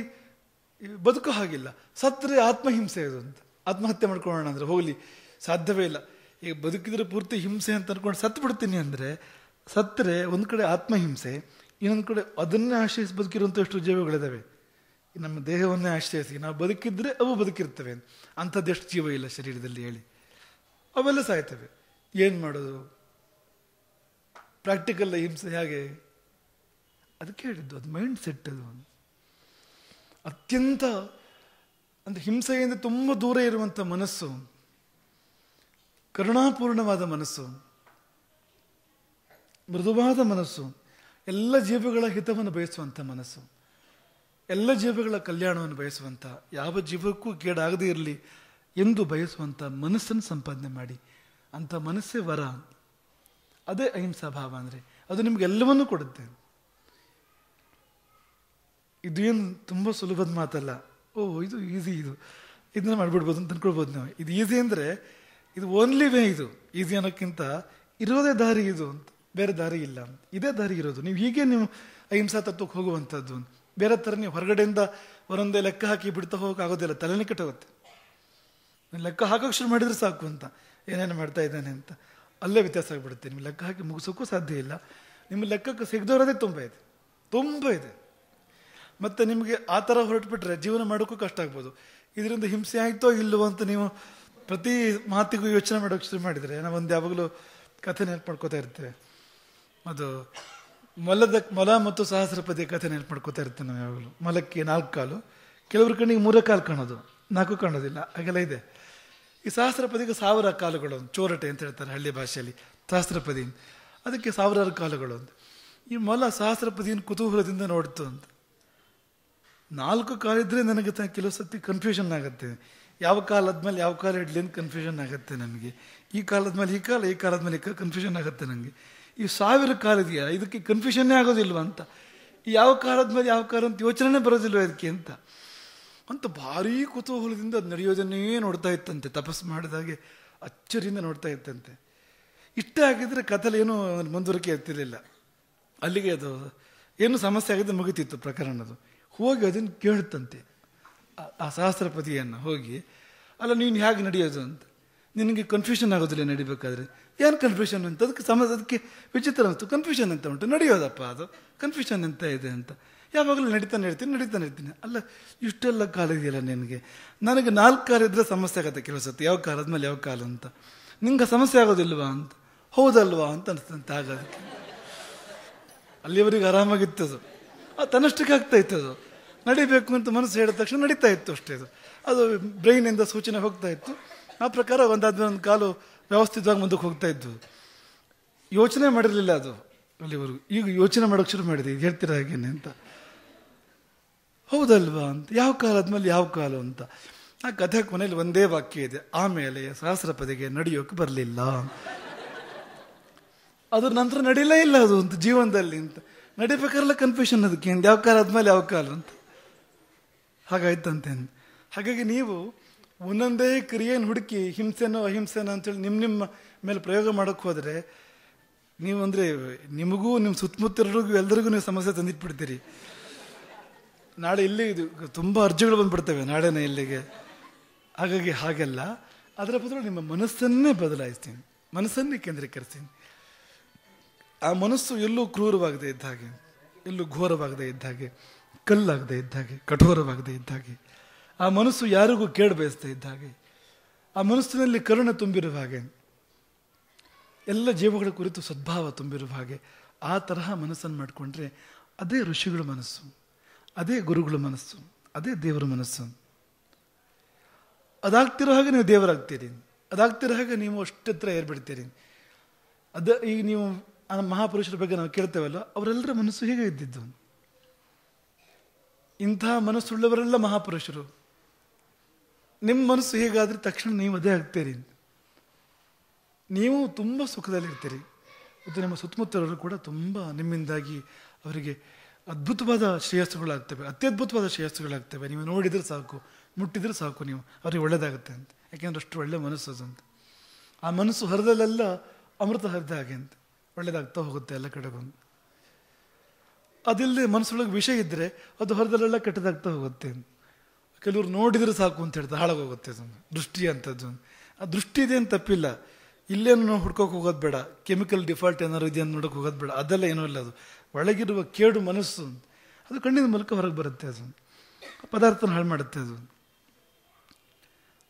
ಬದುಕೋ ಹಾಗಿಲ್ಲ ಸತ್ರೆ ಆತ್ಮಹಿಂಸೆ ಅದು ಅಂತ ಆತ್ಮಹತ್ಯೆ ಮಾಡ್ಕೊಳ್ಳೋಣ ಅಂದರೆ ಹೋಗಲಿ ಸಾಧ್ಯವೇ ಇಲ್ಲ ಈಗ ಬದುಕಿದ್ರೆ ಪೂರ್ತಿ ಹಿಂಸೆ ಅಂತ ಅಂದ್ಕೊಂಡು ಸತ್ತು ಬಿಡ್ತೀನಿ ಅಂದರೆ ಸತ್ತರೆ ಒಂದು ಕಡೆ ಆತ್ಮಹಿಂಸೆ ಇನ್ನೊಂದು ಕಡೆ ಅದನ್ನೇ ಆಶ್ರಯಿಸಿ ಬದುಕಿರುವಂಥ ಎಷ್ಟು ಜೀವಗಳಿದ್ದಾವೆ ನಮ್ಮ ದೇಹವನ್ನೇ ಆಶ್ರಯಿಸಿ ನಾವು ಬದುಕಿದ್ರೆ ಅವು ಬದುಕಿರ್ತವೆ ಅಂಥದ್ದು ಎಷ್ಟು ಜೀವ ಇಲ್ಲ ಶರೀರದಲ್ಲಿ ಹೇಳಿ ಅವೆಲ್ಲ ಸಾಯ್ತವೆ ಏನು ಮಾಡೋದು ಪ್ರಾಕ್ಟಿಕಲ್ ಹಿಂಸೆ ಹೇಗೆ ಅದಕ್ಕೆ ಹೇಳಿದ್ದು ಅದು ಮೈಂಡ್ ಸೆಟ್ ಅದು ಒಂದು ಅತ್ಯಂತ ಅಂದರೆ ಹಿಂಸೆಯಿಂದ ತುಂಬ ದೂರ ಇರುವಂಥ ಮನಸ್ಸು ಕರುಣಾಪೂರ್ಣವಾದ ಮನಸ್ಸು ಮೃದುವಾದ ಮನಸ್ಸು ಎಲ್ಲ ಜೀವಗಳ ಹಿತವನ್ನು ಬಯಸುವಂಥ ಮನಸ್ಸು ಎಲ್ಲ ಜೀವಗಳ ಕಲ್ಯಾಣವನ್ನು ಬಯಸುವಂಥ ಯಾವ ಜೀವಕ್ಕೂ ಗೇಡಾಗದೇ ಇರಲಿ ಎಂದು ಬಯಸುವಂಥ ಮನಸ್ಸನ್ನು ಸಂಪಾದನೆ ಮಾಡಿ ಅಂಥ ಮನಸ್ಸೇ ವರ ಅದೇ ಅಹಿಂಸಾ ಭಾವ ಅಂದರೆ ಅದು ನಿಮಗೆಲ್ಲವನ್ನೂ ಕೊಡುತ್ತೆ ಇದು ಏನು ತುಂಬ ಸುಲಭದ ಮಾತಲ್ಲ ಓ ಇದು ಈಸಿ ಇದು ಇದನ್ನ ಮಾಡಿಬಿಡ್ಬೋದು ಅಂತ ಅಂದ್ಕೊಳ್ಬೋದು ನಾವು ಇದು ಈಸಿ ಅಂದರೆ ಇದು ಓನ್ಲಿ ವೇ ಇದು ಈಸಿ ಅನ್ನೋಕ್ಕಿಂತ ಇರೋದೇ ದಾರಿ ಇದು ಅಂತ ಬೇರೆ ದಾರಿ ಇಲ್ಲ ಅಂತ ಇದೇ ದಾರಿ ಇರೋದು ನೀವು ಹೀಗೆ ನೀವು ಅಹಿಂಸಾ ತತ್ವಕ್ಕೆ ಹೋಗುವಂಥದ್ದು ಅಂತ ಬೇರೆ ಥರ ನೀವು ಹೊರಗಡೆಯಿಂದ ಒಂದೊಂದೇ ಲೆಕ್ಕ ಹಾಕಿ ಬಿಡ್ತಾ ಆಗೋದಿಲ್ಲ ತಲೆನೇ ಕೆಟ್ಟೋಗುತ್ತೆ ಲೆಕ್ಕ ಹಾಕೋಕೆ ಶುರು ಮಾಡಿದ್ರೆ ಸಾಕು ಅಂತ ಏನೇನು ಮಾಡ್ತಾ ಇದ್ದಾನೆ ಅಂತ ಅಲ್ಲೇ ವ್ಯತ್ಯಾಸ ಆಗಿಬಿಡುತ್ತೆ ನಿಮ್ಮ ಲೆಕ್ಕ ಹಾಕಿ ಮುಗಿಸೋಕ್ಕೂ ಸಾಧ್ಯ ಇಲ್ಲ ನಿಮ್ಮ ಲೆಕ್ಕಕ್ಕೆ ಸಿಗದವರದೇ ತುಂಬ ಇದೆ ತುಂಬ ಇದೆ ಮತ್ತು ನಿಮಗೆ ಆ ಥರ ಹೊರಟುಬಿಟ್ರೆ ಜೀವನ ಮಾಡೋಕ್ಕೂ ಕಷ್ಟ ಆಗ್ಬೋದು ಇದರಿಂದ ಹಿಂಸೆ ಆಯಿತೋ ಇಲ್ಲವೋ ಅಂತ ನೀವು ಪ್ರತಿ ಮಾತಿಗೂ ಯೋಚನೆ ಮಾಡೋಕ್ಕೆ ಶುರು ಮಾಡಿದರೆ ನಾವು ಒಂದು ಯಾವಾಗಲೂ ಕಥೆ ನೆನಪು ಮಾಡ್ಕೋತಾ ಇರ್ತೇವೆ ಅದು ಮೊಲದ ಮೊಲ ಮತ್ತು ಸಹಸ್ರಪದಿ ಕಥೆ ನೆನಪು ಮಾಡ್ಕೋತಾ ಇರ್ತೇವೆ ನಾವು ಯಾವಾಗಲೂ ಮೊಲಕ್ಕೆ ನಾಲ್ಕು ಕಾಲು ಕೆಲವ್ರ ಕಣ್ಣಿಗೆ ಮೂರೇ ಕಾಲು ಕಾಣೋದು ನಾಲ್ಕು ಕಾಣೋದಿಲ್ಲ ಹಾಗೆಲ್ಲ ಇದೆ ಈ ಸಹಸ್ರಪದಿಗೆ ಸಾವಿರ ಕಾಲುಗಳು ಒಂದು ಚೋರಟೆ ಅಂತ ಹೇಳ್ತಾರೆ ಹಳ್ಳಿ ಭಾಷೆಯಲ್ಲಿ ಸಹಸ್ರಪದಿ ಅದಕ್ಕೆ ಸಾವಿರಾರು ಕಾಲುಗಳು ಅಂತ ಈ ಮೊಲ ಸಹಸ್ರಪದಿಯನ್ನು ಕುತೂಹಲದಿಂದ ನೋಡ್ತು ಅಂತ ನಾಲ್ಕು ಕಾಲ ಇದ್ದರೆ ನನಗೆ ಕೆಲವು ಸರ್ತಿ ಕನ್ಫ್ಯೂಷನ್ ಆಗುತ್ತೆ ಯಾವ ಕಾಲದ ಮೇಲೆ ಯಾವ ಕಾಲ ಇಡಲಿ ಅಂತ ಕನ್ಫ್ಯೂಷನ್ ಆಗುತ್ತೆ ನನಗೆ ಈ ಕಾಲದ ಮೇಲೆ ಈ ಕಾಲ ಈ ಕಾಲದ ಮೇಲೆ ಈ ಕನ್ಫ್ಯೂಷನ್ ಆಗುತ್ತೆ ನನಗೆ ಈ ಸಾವಿರ ಕಾಲ ಇದೆಯಾ ಇದಕ್ಕೆ ಕನ್ಫ್ಯೂಷನ್ನೇ ಆಗೋದಿಲ್ವ ಅಂತ ಯಾವ ಕಾಲದ ಮೇಲೆ ಯಾವ ಕಾಲ ಅಂತ ಯೋಚನೆ ಬರೋದಿಲ್ವ ಇದಕ್ಕೆ ಅಂತ ಅಂತ ಭಾರೀ ಕುತೂಹಲದಿಂದ ಅದು ನಡೆಯೋದನ್ನೇ ನೋಡ್ತಾ ಇತ್ತಂತೆ ತಪಸ್ಸು ಮಾಡಿದಾಗೆ ಅಚ್ಚರಿಯಿಂದ ನೋಡ್ತಾ ಇತ್ತಂತೆ ಇಷ್ಟೇ ಆಗಿದ್ರೆ ಕಥಲೇನು ಮುಂದುವರಿಕೆ ಇರ್ತಿರಲಿಲ್ಲ ಅಲ್ಲಿಗೆ ಅದು ಏನು ಸಮಸ್ಯೆ ಆಗಿದ್ರೆ ಮುಗಿತಿತ್ತು ಪ್ರಕರಣದು ಹೋಗಿ ಅದನ್ನು ಕೇಳುತ್ತಂತೆ ಆ ಸಹಸ್ರಪತಿಯನ್ನು ಹೋಗಿ ಅಲ್ಲ ನೀನು ಹೇಗೆ ನಡೆಯೋದು ಅಂತ ನಿನಗೆ ಕನ್ಫ್ಯೂಷನ್ ಆಗೋದಿಲ್ಲ ನಡಿಬೇಕಾದ್ರೆ ಏನು ಕನ್ಫ್ಯೂಷನ್ ಅಂತ ಅದಕ್ಕೆ ಸಮಾಜ ಅದಕ್ಕೆ ವಿಚಿತ್ರ ಅನ್ನಿಸ್ತು ಕನ್ಫ್ಯೂಷನ್ ಅಂತ ಉಂಟು ನಡೆಯೋದಪ್ಪ ಅದು ಕನ್ಫ್ಯೂಷನ್ ಅಂತ ಇದೆ ಅಂತ ಯಾವಾಗಲೂ ನಡೀತಾನೆ ಇರ್ತೀನಿ ನಡೀತಾನೆ ಇರ್ತೀನಿ ಅಲ್ಲ ಇಷ್ಟೆಲ್ಲ ಕಾಲ ಇದೆಯಲ್ಲ ನಿನಗೆ ನನಗೆ ನಾಲ್ಕು ಕಾಲ ಇದ್ದರೆ ಸಮಸ್ಯೆ ಆಗುತ್ತೆ ಕೆಲವು ಯಾವ ಕಾಲ ಆದ್ಮೇಲೆ ಯಾವ ಕಾಲ ಅಂತ ನಿಂಗೆ ಸಮಸ್ಯೆ ಆಗೋದಿಲ್ವಾ ಅಂತ ಹೌದಲ್ವಾ ಅಂತ ಅನಿಸ್ತಂತೆ ಆಗೋದಕ್ಕೆ ಅಲ್ಲಿವರಿಗೆ ಆರಾಮಾಗಿತ್ತದು ಅದು ತನ್ನಷ್ಟಕ್ಕೆ ಆಗ್ತಾ ಇತ್ತು ಅದು ನಡಿಬೇಕು ಅಂತ ಮನಸ್ಸು ಹೇಳಿದ ತಕ್ಷಣ ನಡೀತಾ ಇತ್ತು ಅಷ್ಟೇ ಅದು ಅದು ಬ್ರೈನಿಂದ ಸೂಚನೆ ಹೋಗ್ತಾ ಇತ್ತು ಆ ಪ್ರಕಾರ ಒಂದಾದ್ಮೇಲೆ ಒಂದು ಕಾಲು ವ್ಯವಸ್ಥಿತವಾಗಿ ಮುಂದಕ್ಕೆ ಹೋಗ್ತಾ ಇದ್ದು ಯೋಚನೆ ಮಾಡಿರಲಿಲ್ಲ ಅದು ಅಲ್ಲಿವರೆಗೂ ಈಗ ಯೋಚನೆ ಮಾಡೋಕೆ ಶುರು ಮಾಡಿದೆ ಈಗ ಹೇಳ್ತೀರಾ ಹಾಗೇನೆ ಅಂತ ಹೌದಲ್ವಾ ಅಂತ ಯಾವ ಕಾಲ ಆದ್ಮೇಲೆ ಯಾವ ಕಾಲು ಅಂತ ಆ ಕಥೆ ಕೊನೆಯಲ್ಲಿ ಒಂದೇ ವಾಕ್ಯ ಇದೆ ಆಮೇಲೆ ಸಹಸ್ರ ಪದೆಗೆ ನಡೆಯೋಕೆ ಬರಲಿಲ್ಲ ಅದ್ರ ನಂತರ ನಡೀಲೇ ಇಲ್ಲ ಅದು ಅಂತ ಜೀವನದಲ್ಲಿ ಅಂತ ನಡಿಬೇಕಾರಲ್ಲ ಕನ್ಫ್ಯೂಷನ್ ಅದಕ್ಕೆ ಯಾವ ಕಾಲ ಆದ್ಮೇಲೆ ಯಾವ ಕಾಲ ಅಂತ ಹಾಗಾಯ್ತಂತೆ ಹಾಗಾಗಿ ನೀವು ಒಂದೊಂದೇ ಕ್ರಿಯೆಯನ್ನು ಹುಡುಕಿ ಹಿಂಸೆನೋ ಅಹಿಂಸೆನೋ ಅಂತೇಳಿ ನಿಮ್ಮ ನಿಮ್ಮ ಮೇಲೆ ಪ್ರಯೋಗ ಮಾಡೋಕ್ಕೆ ಹೋದರೆ ನೀವು ಅಂದರೆ ನಿಮಗೂ ನಿಮ್ಮ ಸುತ್ತಮುತ್ತಲರಿಗೂ ಎಲ್ಲರಿಗೂ ನೀವು ಸಮಸ್ಯೆ ತಂದಿಟ್ಬಿಡ್ತೀರಿ ನಾಳೆ ಇಲ್ಲಿ ಇದು ತುಂಬ ಅರ್ಜಿಗಳು ಬಂದ್ಬಿಡ್ತವೆ ನಾಳೆನ ಇಲ್ಲಿಗೆ ಹಾಗಾಗಿ ಹಾಗೆಲ್ಲ ಅದರ ಬದಲು ನಿಮ್ಮ ಮನಸ್ಸನ್ನೇ ಬದಲಾಯಿಸ್ತೀನಿ ಮನಸ್ಸನ್ನೇ ಕೇಂದ್ರೀಕರಿಸ್ತೀನಿ ಆ ಮನಸ್ಸು ಎಲ್ಲೂ ಕ್ರೂರವಾಗದೇ ಇದ್ದ ಹಾಗೆ ಎಲ್ಲೂ ಘೋರವಾಗದೇ ಇದ್ದ ಹಾಗೆ ಕಲ್ಲಾಗದೇ ಇದ್ದ ಹಾಗೆ ಕಠೋರವಾಗದೇ ಇದ್ದ ಹಾಗೆ ಆ ಮನಸ್ಸು ಯಾರಿಗೂ ಕೇಡು ಬಯಸ್ತಾ ಇದ್ದ ಹಾಗೆ ಆ ಮನಸ್ಸಿನಲ್ಲಿ ಕರುಣ ತುಂಬಿರುವ ಹಾಗೆ ಎಲ್ಲ ಜೀವಗಳ ಕುರಿತು ಸದ್ಭಾವ ತುಂಬಿರುವ ಹಾಗೆ ಆ ತರಹ ಮನಸ್ಸನ್ನು ಮಾಡಿಕೊಂಡ್ರೆ ಅದೇ ಋಷಿಗಳ ಮನಸ್ಸು ಅದೇ ಗುರುಗಳ ಮನಸ್ಸು ಅದೇ ದೇವರ ಮನಸ್ಸು ಅದಾಗ್ತಿರೋ ಹಾಗೆ ನೀವು ದೇವರಾಗ್ತೀರಿ ಅದಾಗ್ತಿರೋ ಹಾಗೆ ನೀವು ಅಷ್ಟತ್ರ ಏರ್ಬಿಡ್ತೀರಿ ಅದ ಈಗ ನೀವು ಆ ಮಹಾಪುರುಷರ ಬಗ್ಗೆ ನಾವು ಕೇಳ್ತೇವಲ್ಲ ಅವರೆಲ್ಲರ ಮನಸ್ಸು ಹೇಗೆ ಇದ್ದಿದ್ದು ಇಂತಹ ಮನಸ್ಸುಳ್ಳವರೆಲ್ಲ ಮಹಾಪುರುಷರು ನಿಮ್ಮ ಮನಸ್ಸು ಹೇಗಾದರೆ ತಕ್ಷಣ ನೀವು ಅದೇ ಆಗ್ತೀರಿ ನೀವು ತುಂಬ ಸುಖದಲ್ಲಿರ್ತೀರಿ ಮತ್ತು ನಿಮ್ಮ ಸುತ್ತಮುತ್ತಲೂ ಕೂಡ ತುಂಬ ನಿಮ್ಮಿಂದಾಗಿ ಅವರಿಗೆ ಅದ್ಭುತವಾದ ಶ್ರೇಯಸ್ಸುಗಳಾಗ್ತವೆ ಅತ್ಯದ್ಭುತವಾದ ಶ್ರೇಯಸ್ಸುಗಳಾಗ್ತವೆ ನೀವು ನೋಡಿದರೆ ಸಾಕು ಮುಟ್ಟಿದ್ರೆ ಸಾಕು ನೀವು ಅವರಿಗೆ ಒಳ್ಳೆಯದಾಗುತ್ತೆ ಅಂತ ಯಾಕೆಂದ್ರೆ ಅಷ್ಟು ಒಳ್ಳೆ ಮನಸ್ಸು ಅದಂತೆ ಆ ಮನಸ್ಸು ಹರಿದಲ್ಲೆಲ್ಲ ಅಮೃತ ಹರಿದ ಹಾಗೆ ಅಂತ ಒಳ್ಳೇದಾಗ್ತಾ ಹೋಗುತ್ತೆ ಎಲ್ಲ ಕಡೆ ಬಂದು ಅದಿಲ್ಲದೆ ಮನಸ್ಸೊಳಗೆ ವಿಷಯ ಇದ್ದರೆ ಅದು ಹೊರದಲ್ಲೆಲ್ಲ ಕೆಟ್ಟದಾಗ್ತಾ ಹೋಗುತ್ತೆ ಕೆಲವರು ನೋಡಿದರೆ ಸಾಕು ಅಂತ ಹೇಳ್ತಾರೆ ಹಾಳಾಗೋಗುತ್ತೆ ಅದೊಂದು ದೃಷ್ಟಿ ಅಂಥದ್ದು ಆ ದೃಷ್ಟಿ ಇದೇನು ತಪ್ಪಿಲ್ಲ ಇಲ್ಲೇನು ಹುಡ್ಕೋಕೆ ಹೋಗೋದು ಬೇಡ ಕೆಮಿಕಲ್ ಡಿಫಾಲ್ಟ್ ಏನಾರು ಇದೆ ನೋಡೋಕೆ ಹೋಗೋದು ಬೇಡ ಅದೆಲ್ಲ ಏನೂ ಇಲ್ಲ ಅದು ಒಳಗಿರುವ ಕೇಡು ಮನಸ್ಸು ಅದು ಕಣ್ಣಿನ ಮೂಲಕ ಹೊರಗೆ ಬರುತ್ತೆ ಅದು ಪದಾರ್ಥನ ಹಾಳು ಮಾಡುತ್ತೆ ಅದು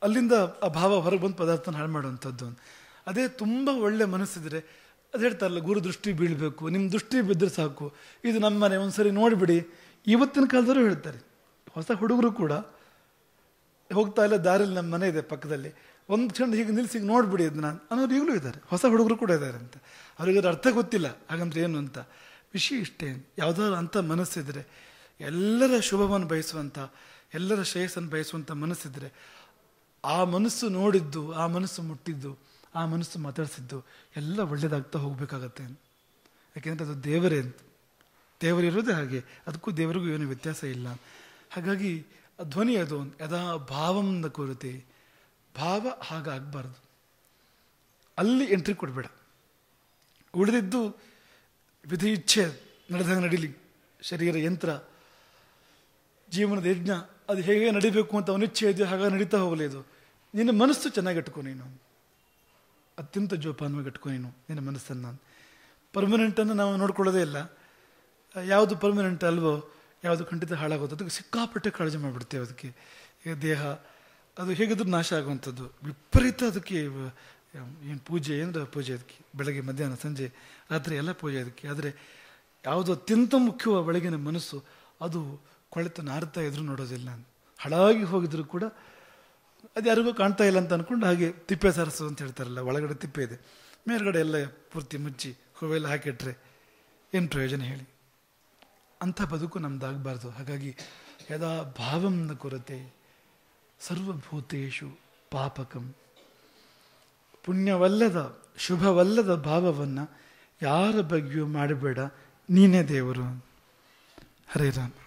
ಅಲ್ಲಿಂದ ಆ ಭಾವ ಹೊರಗೆ ಬಂದು ಪದಾರ್ಥನ ಹಾಳು ಮಾಡುವಂಥದ್ದು ಅದೇ ತುಂಬ ಒಳ್ಳೆ ಮನಸ್ಸಿದ್ರೆ ಅದು ಹೇಳ್ತಾರಲ್ಲ ಗುರು ದೃಷ್ಟಿ ಬೀಳಬೇಕು ನಿಮ್ಮ ದೃಷ್ಟಿ ಬಿದ್ದರೆ ಸಾಕು ಇದು ನಮ್ಮ ಮನೆ ಒಂದು ಸರಿ ನೋಡಿಬಿಡಿ ಇವತ್ತಿನ ಕಾಲದವರು ಹೇಳ್ತಾರೆ ಹೊಸ ಹುಡುಗರು ಕೂಡ ಹೋಗ್ತಾ ಇಲ್ಲ ದಾರಿಲಿ ನಮ್ಮ ಮನೆ ಇದೆ ಪಕ್ಕದಲ್ಲಿ ಒಂದು ಕ್ಷಣ ಹೀಗೆ ನಿಲ್ಲಿಸಿ ನೋಡಿಬಿಡಿ ಅದನ್ನ ಅನ್ನೋರು ಈಗಲೂ ಇದ್ದಾರೆ ಹೊಸ ಹುಡುಗರು ಕೂಡ ಇದ್ದಾರೆ ಅಂತ ಅವ್ರಿಗೆ ಅರ್ಥ ಗೊತ್ತಿಲ್ಲ ಹಾಗಂದ್ರೆ ಏನು ಅಂತ ವಿಷಯ ಇಷ್ಟೇ ಯಾವುದಾದ್ರು ಅಂಥ ಮನಸ್ಸಿದ್ರೆ ಎಲ್ಲರ ಶುಭವನ್ನು ಬಯಸುವಂಥ ಎಲ್ಲರ ಶ್ರೇಯಸ್ಸನ್ನು ಬಯಸುವಂಥ ಮನಸ್ಸಿದ್ರೆ ಆ ಮನಸ್ಸು ನೋಡಿದ್ದು ಆ ಮನಸ್ಸು ಮುಟ್ಟಿದ್ದು ಆ ಮನಸ್ಸು ಮಾತಾಡಿಸಿದ್ದು ಎಲ್ಲ ಒಳ್ಳೇದಾಗ್ತಾ ಹೋಗಬೇಕಾಗತ್ತೆ ಯಾಕೆಂದರೆ ಅದು ದೇವರೇ ಅಂತ ದೇವರಿರೋದೇ ಹಾಗೆ ಅದಕ್ಕೂ ದೇವರಿಗೂ ಏನೂ ವ್ಯತ್ಯಾಸ ಇಲ್ಲ ಹಾಗಾಗಿ ಆ ಧ್ವನಿ ಅದು ಯದಾ ಭಾವಂದ ಕೊರತೆ ಭಾವ ಹಾಗಾಗಬಾರ್ದು ಅಲ್ಲಿ ಎಂಟ್ರಿ ಕೊಡಬೇಡ ಉಳಿದಿದ್ದು ವಿಧಿ ಇಚ್ಛೆ ನಡೆದಾಗ ನಡೀಲಿ ಶರೀರ ಯಂತ್ರ ಜೀವನದ ಯಜ್ಞ ಅದು ಹೇಗೆ ನಡಿಬೇಕು ಅಂತ ಅವನಿಚ್ಛೆ ಇದೆಯೋ ಹಾಗಾಗಿ ನಡೀತಾ ಹೋಗಲಿ ಅದು ನಿನ್ನ ಮನಸ್ಸು ಚೆನ್ನಾಗಿಟ್ಕೊ ನೀನು ಅತ್ಯಂತ ಜೋಪಾನವಾಗಿ ಇಟ್ಕೊ ನೀನು ನಿನ್ನ ಮನಸ್ಸನ್ನು ಪರ್ಮನೆಂಟನ್ನು ನಾವು ನೋಡ್ಕೊಳ್ಳೋದೇ ಇಲ್ಲ ಯಾವುದು ಪರ್ಮನೆಂಟ್ ಅಲ್ವೋ ಯಾವುದು ಖಂಡಿತ ಹಾಳಾಗೋದು ಅದಕ್ಕೆ ಸಿಕ್ಕಾಪಟ್ಟೆ ಕಾಳಜಿ ಮಾಡಿಬಿಡ್ತೇವೆ ಅದಕ್ಕೆ ಈಗ ದೇಹ ಅದು ಹೇಗಿದ್ರೂ ನಾಶ ಆಗುವಂಥದ್ದು ವಿಪರೀತ ಅದಕ್ಕೆ ಏನು ಪೂಜೆ ಏನು ಪೂಜೆ ಅದಕ್ಕೆ ಬೆಳಗ್ಗೆ ಮಧ್ಯಾಹ್ನ ಸಂಜೆ ರಾತ್ರಿ ಎಲ್ಲ ಪೂಜೆ ಅದಕ್ಕೆ ಆದರೆ ಯಾವುದು ಅತ್ಯಂತ ಮುಖ್ಯವ ಬೆಳಗಿನ ಮನಸ್ಸು ಅದು ಕೊಳೆತ ನಾರ್ತಾ ಇದ್ರು ನೋಡೋದಿಲ್ಲ ಹಾಳಾಗಿ ಹೋಗಿದ್ರು ಕೂಡ ಅದು ಯಾರಿಗೂ ಕಾಣ್ತಾ ಇಲ್ಲ ಅಂತ ಅಂದ್ಕೊಂಡು ಹಾಗೆ ತಿಪ್ಪೆ ಸಾರಿಸು ಅಂತ ಹೇಳ್ತಾರಲ್ಲ ಒಳಗಡೆ ತಿಪ್ಪೆ ಇದೆ ಮೇಲ್ಗಡೆ ಎಲ್ಲ ಪೂರ್ತಿ ಮುಚ್ಚಿ ಹೂವೆಲ್ಲ ಹಾಕಿಟ್ರೆ ಏನು ಪ್ರಯೋಜನ ಹೇಳಿ ಅಂಥ ಬದುಕು ನಮ್ದಾಗಬಾರ್ದು ಹಾಗಾಗಿ ಯದಾ ಭಾವಂನ ಕೊರತೆ ಸರ್ವಭೂತೇಶು ಪಾಪಕಂ ಪುಣ್ಯವಲ್ಲದ ಶುಭವಲ್ಲದ ಭಾವವನ್ನು ಯಾರ ಬಗ್ಗೆಯೂ ಮಾಡಬೇಡ ನೀನೇ ದೇವರು ಹರೇ ರಾಮ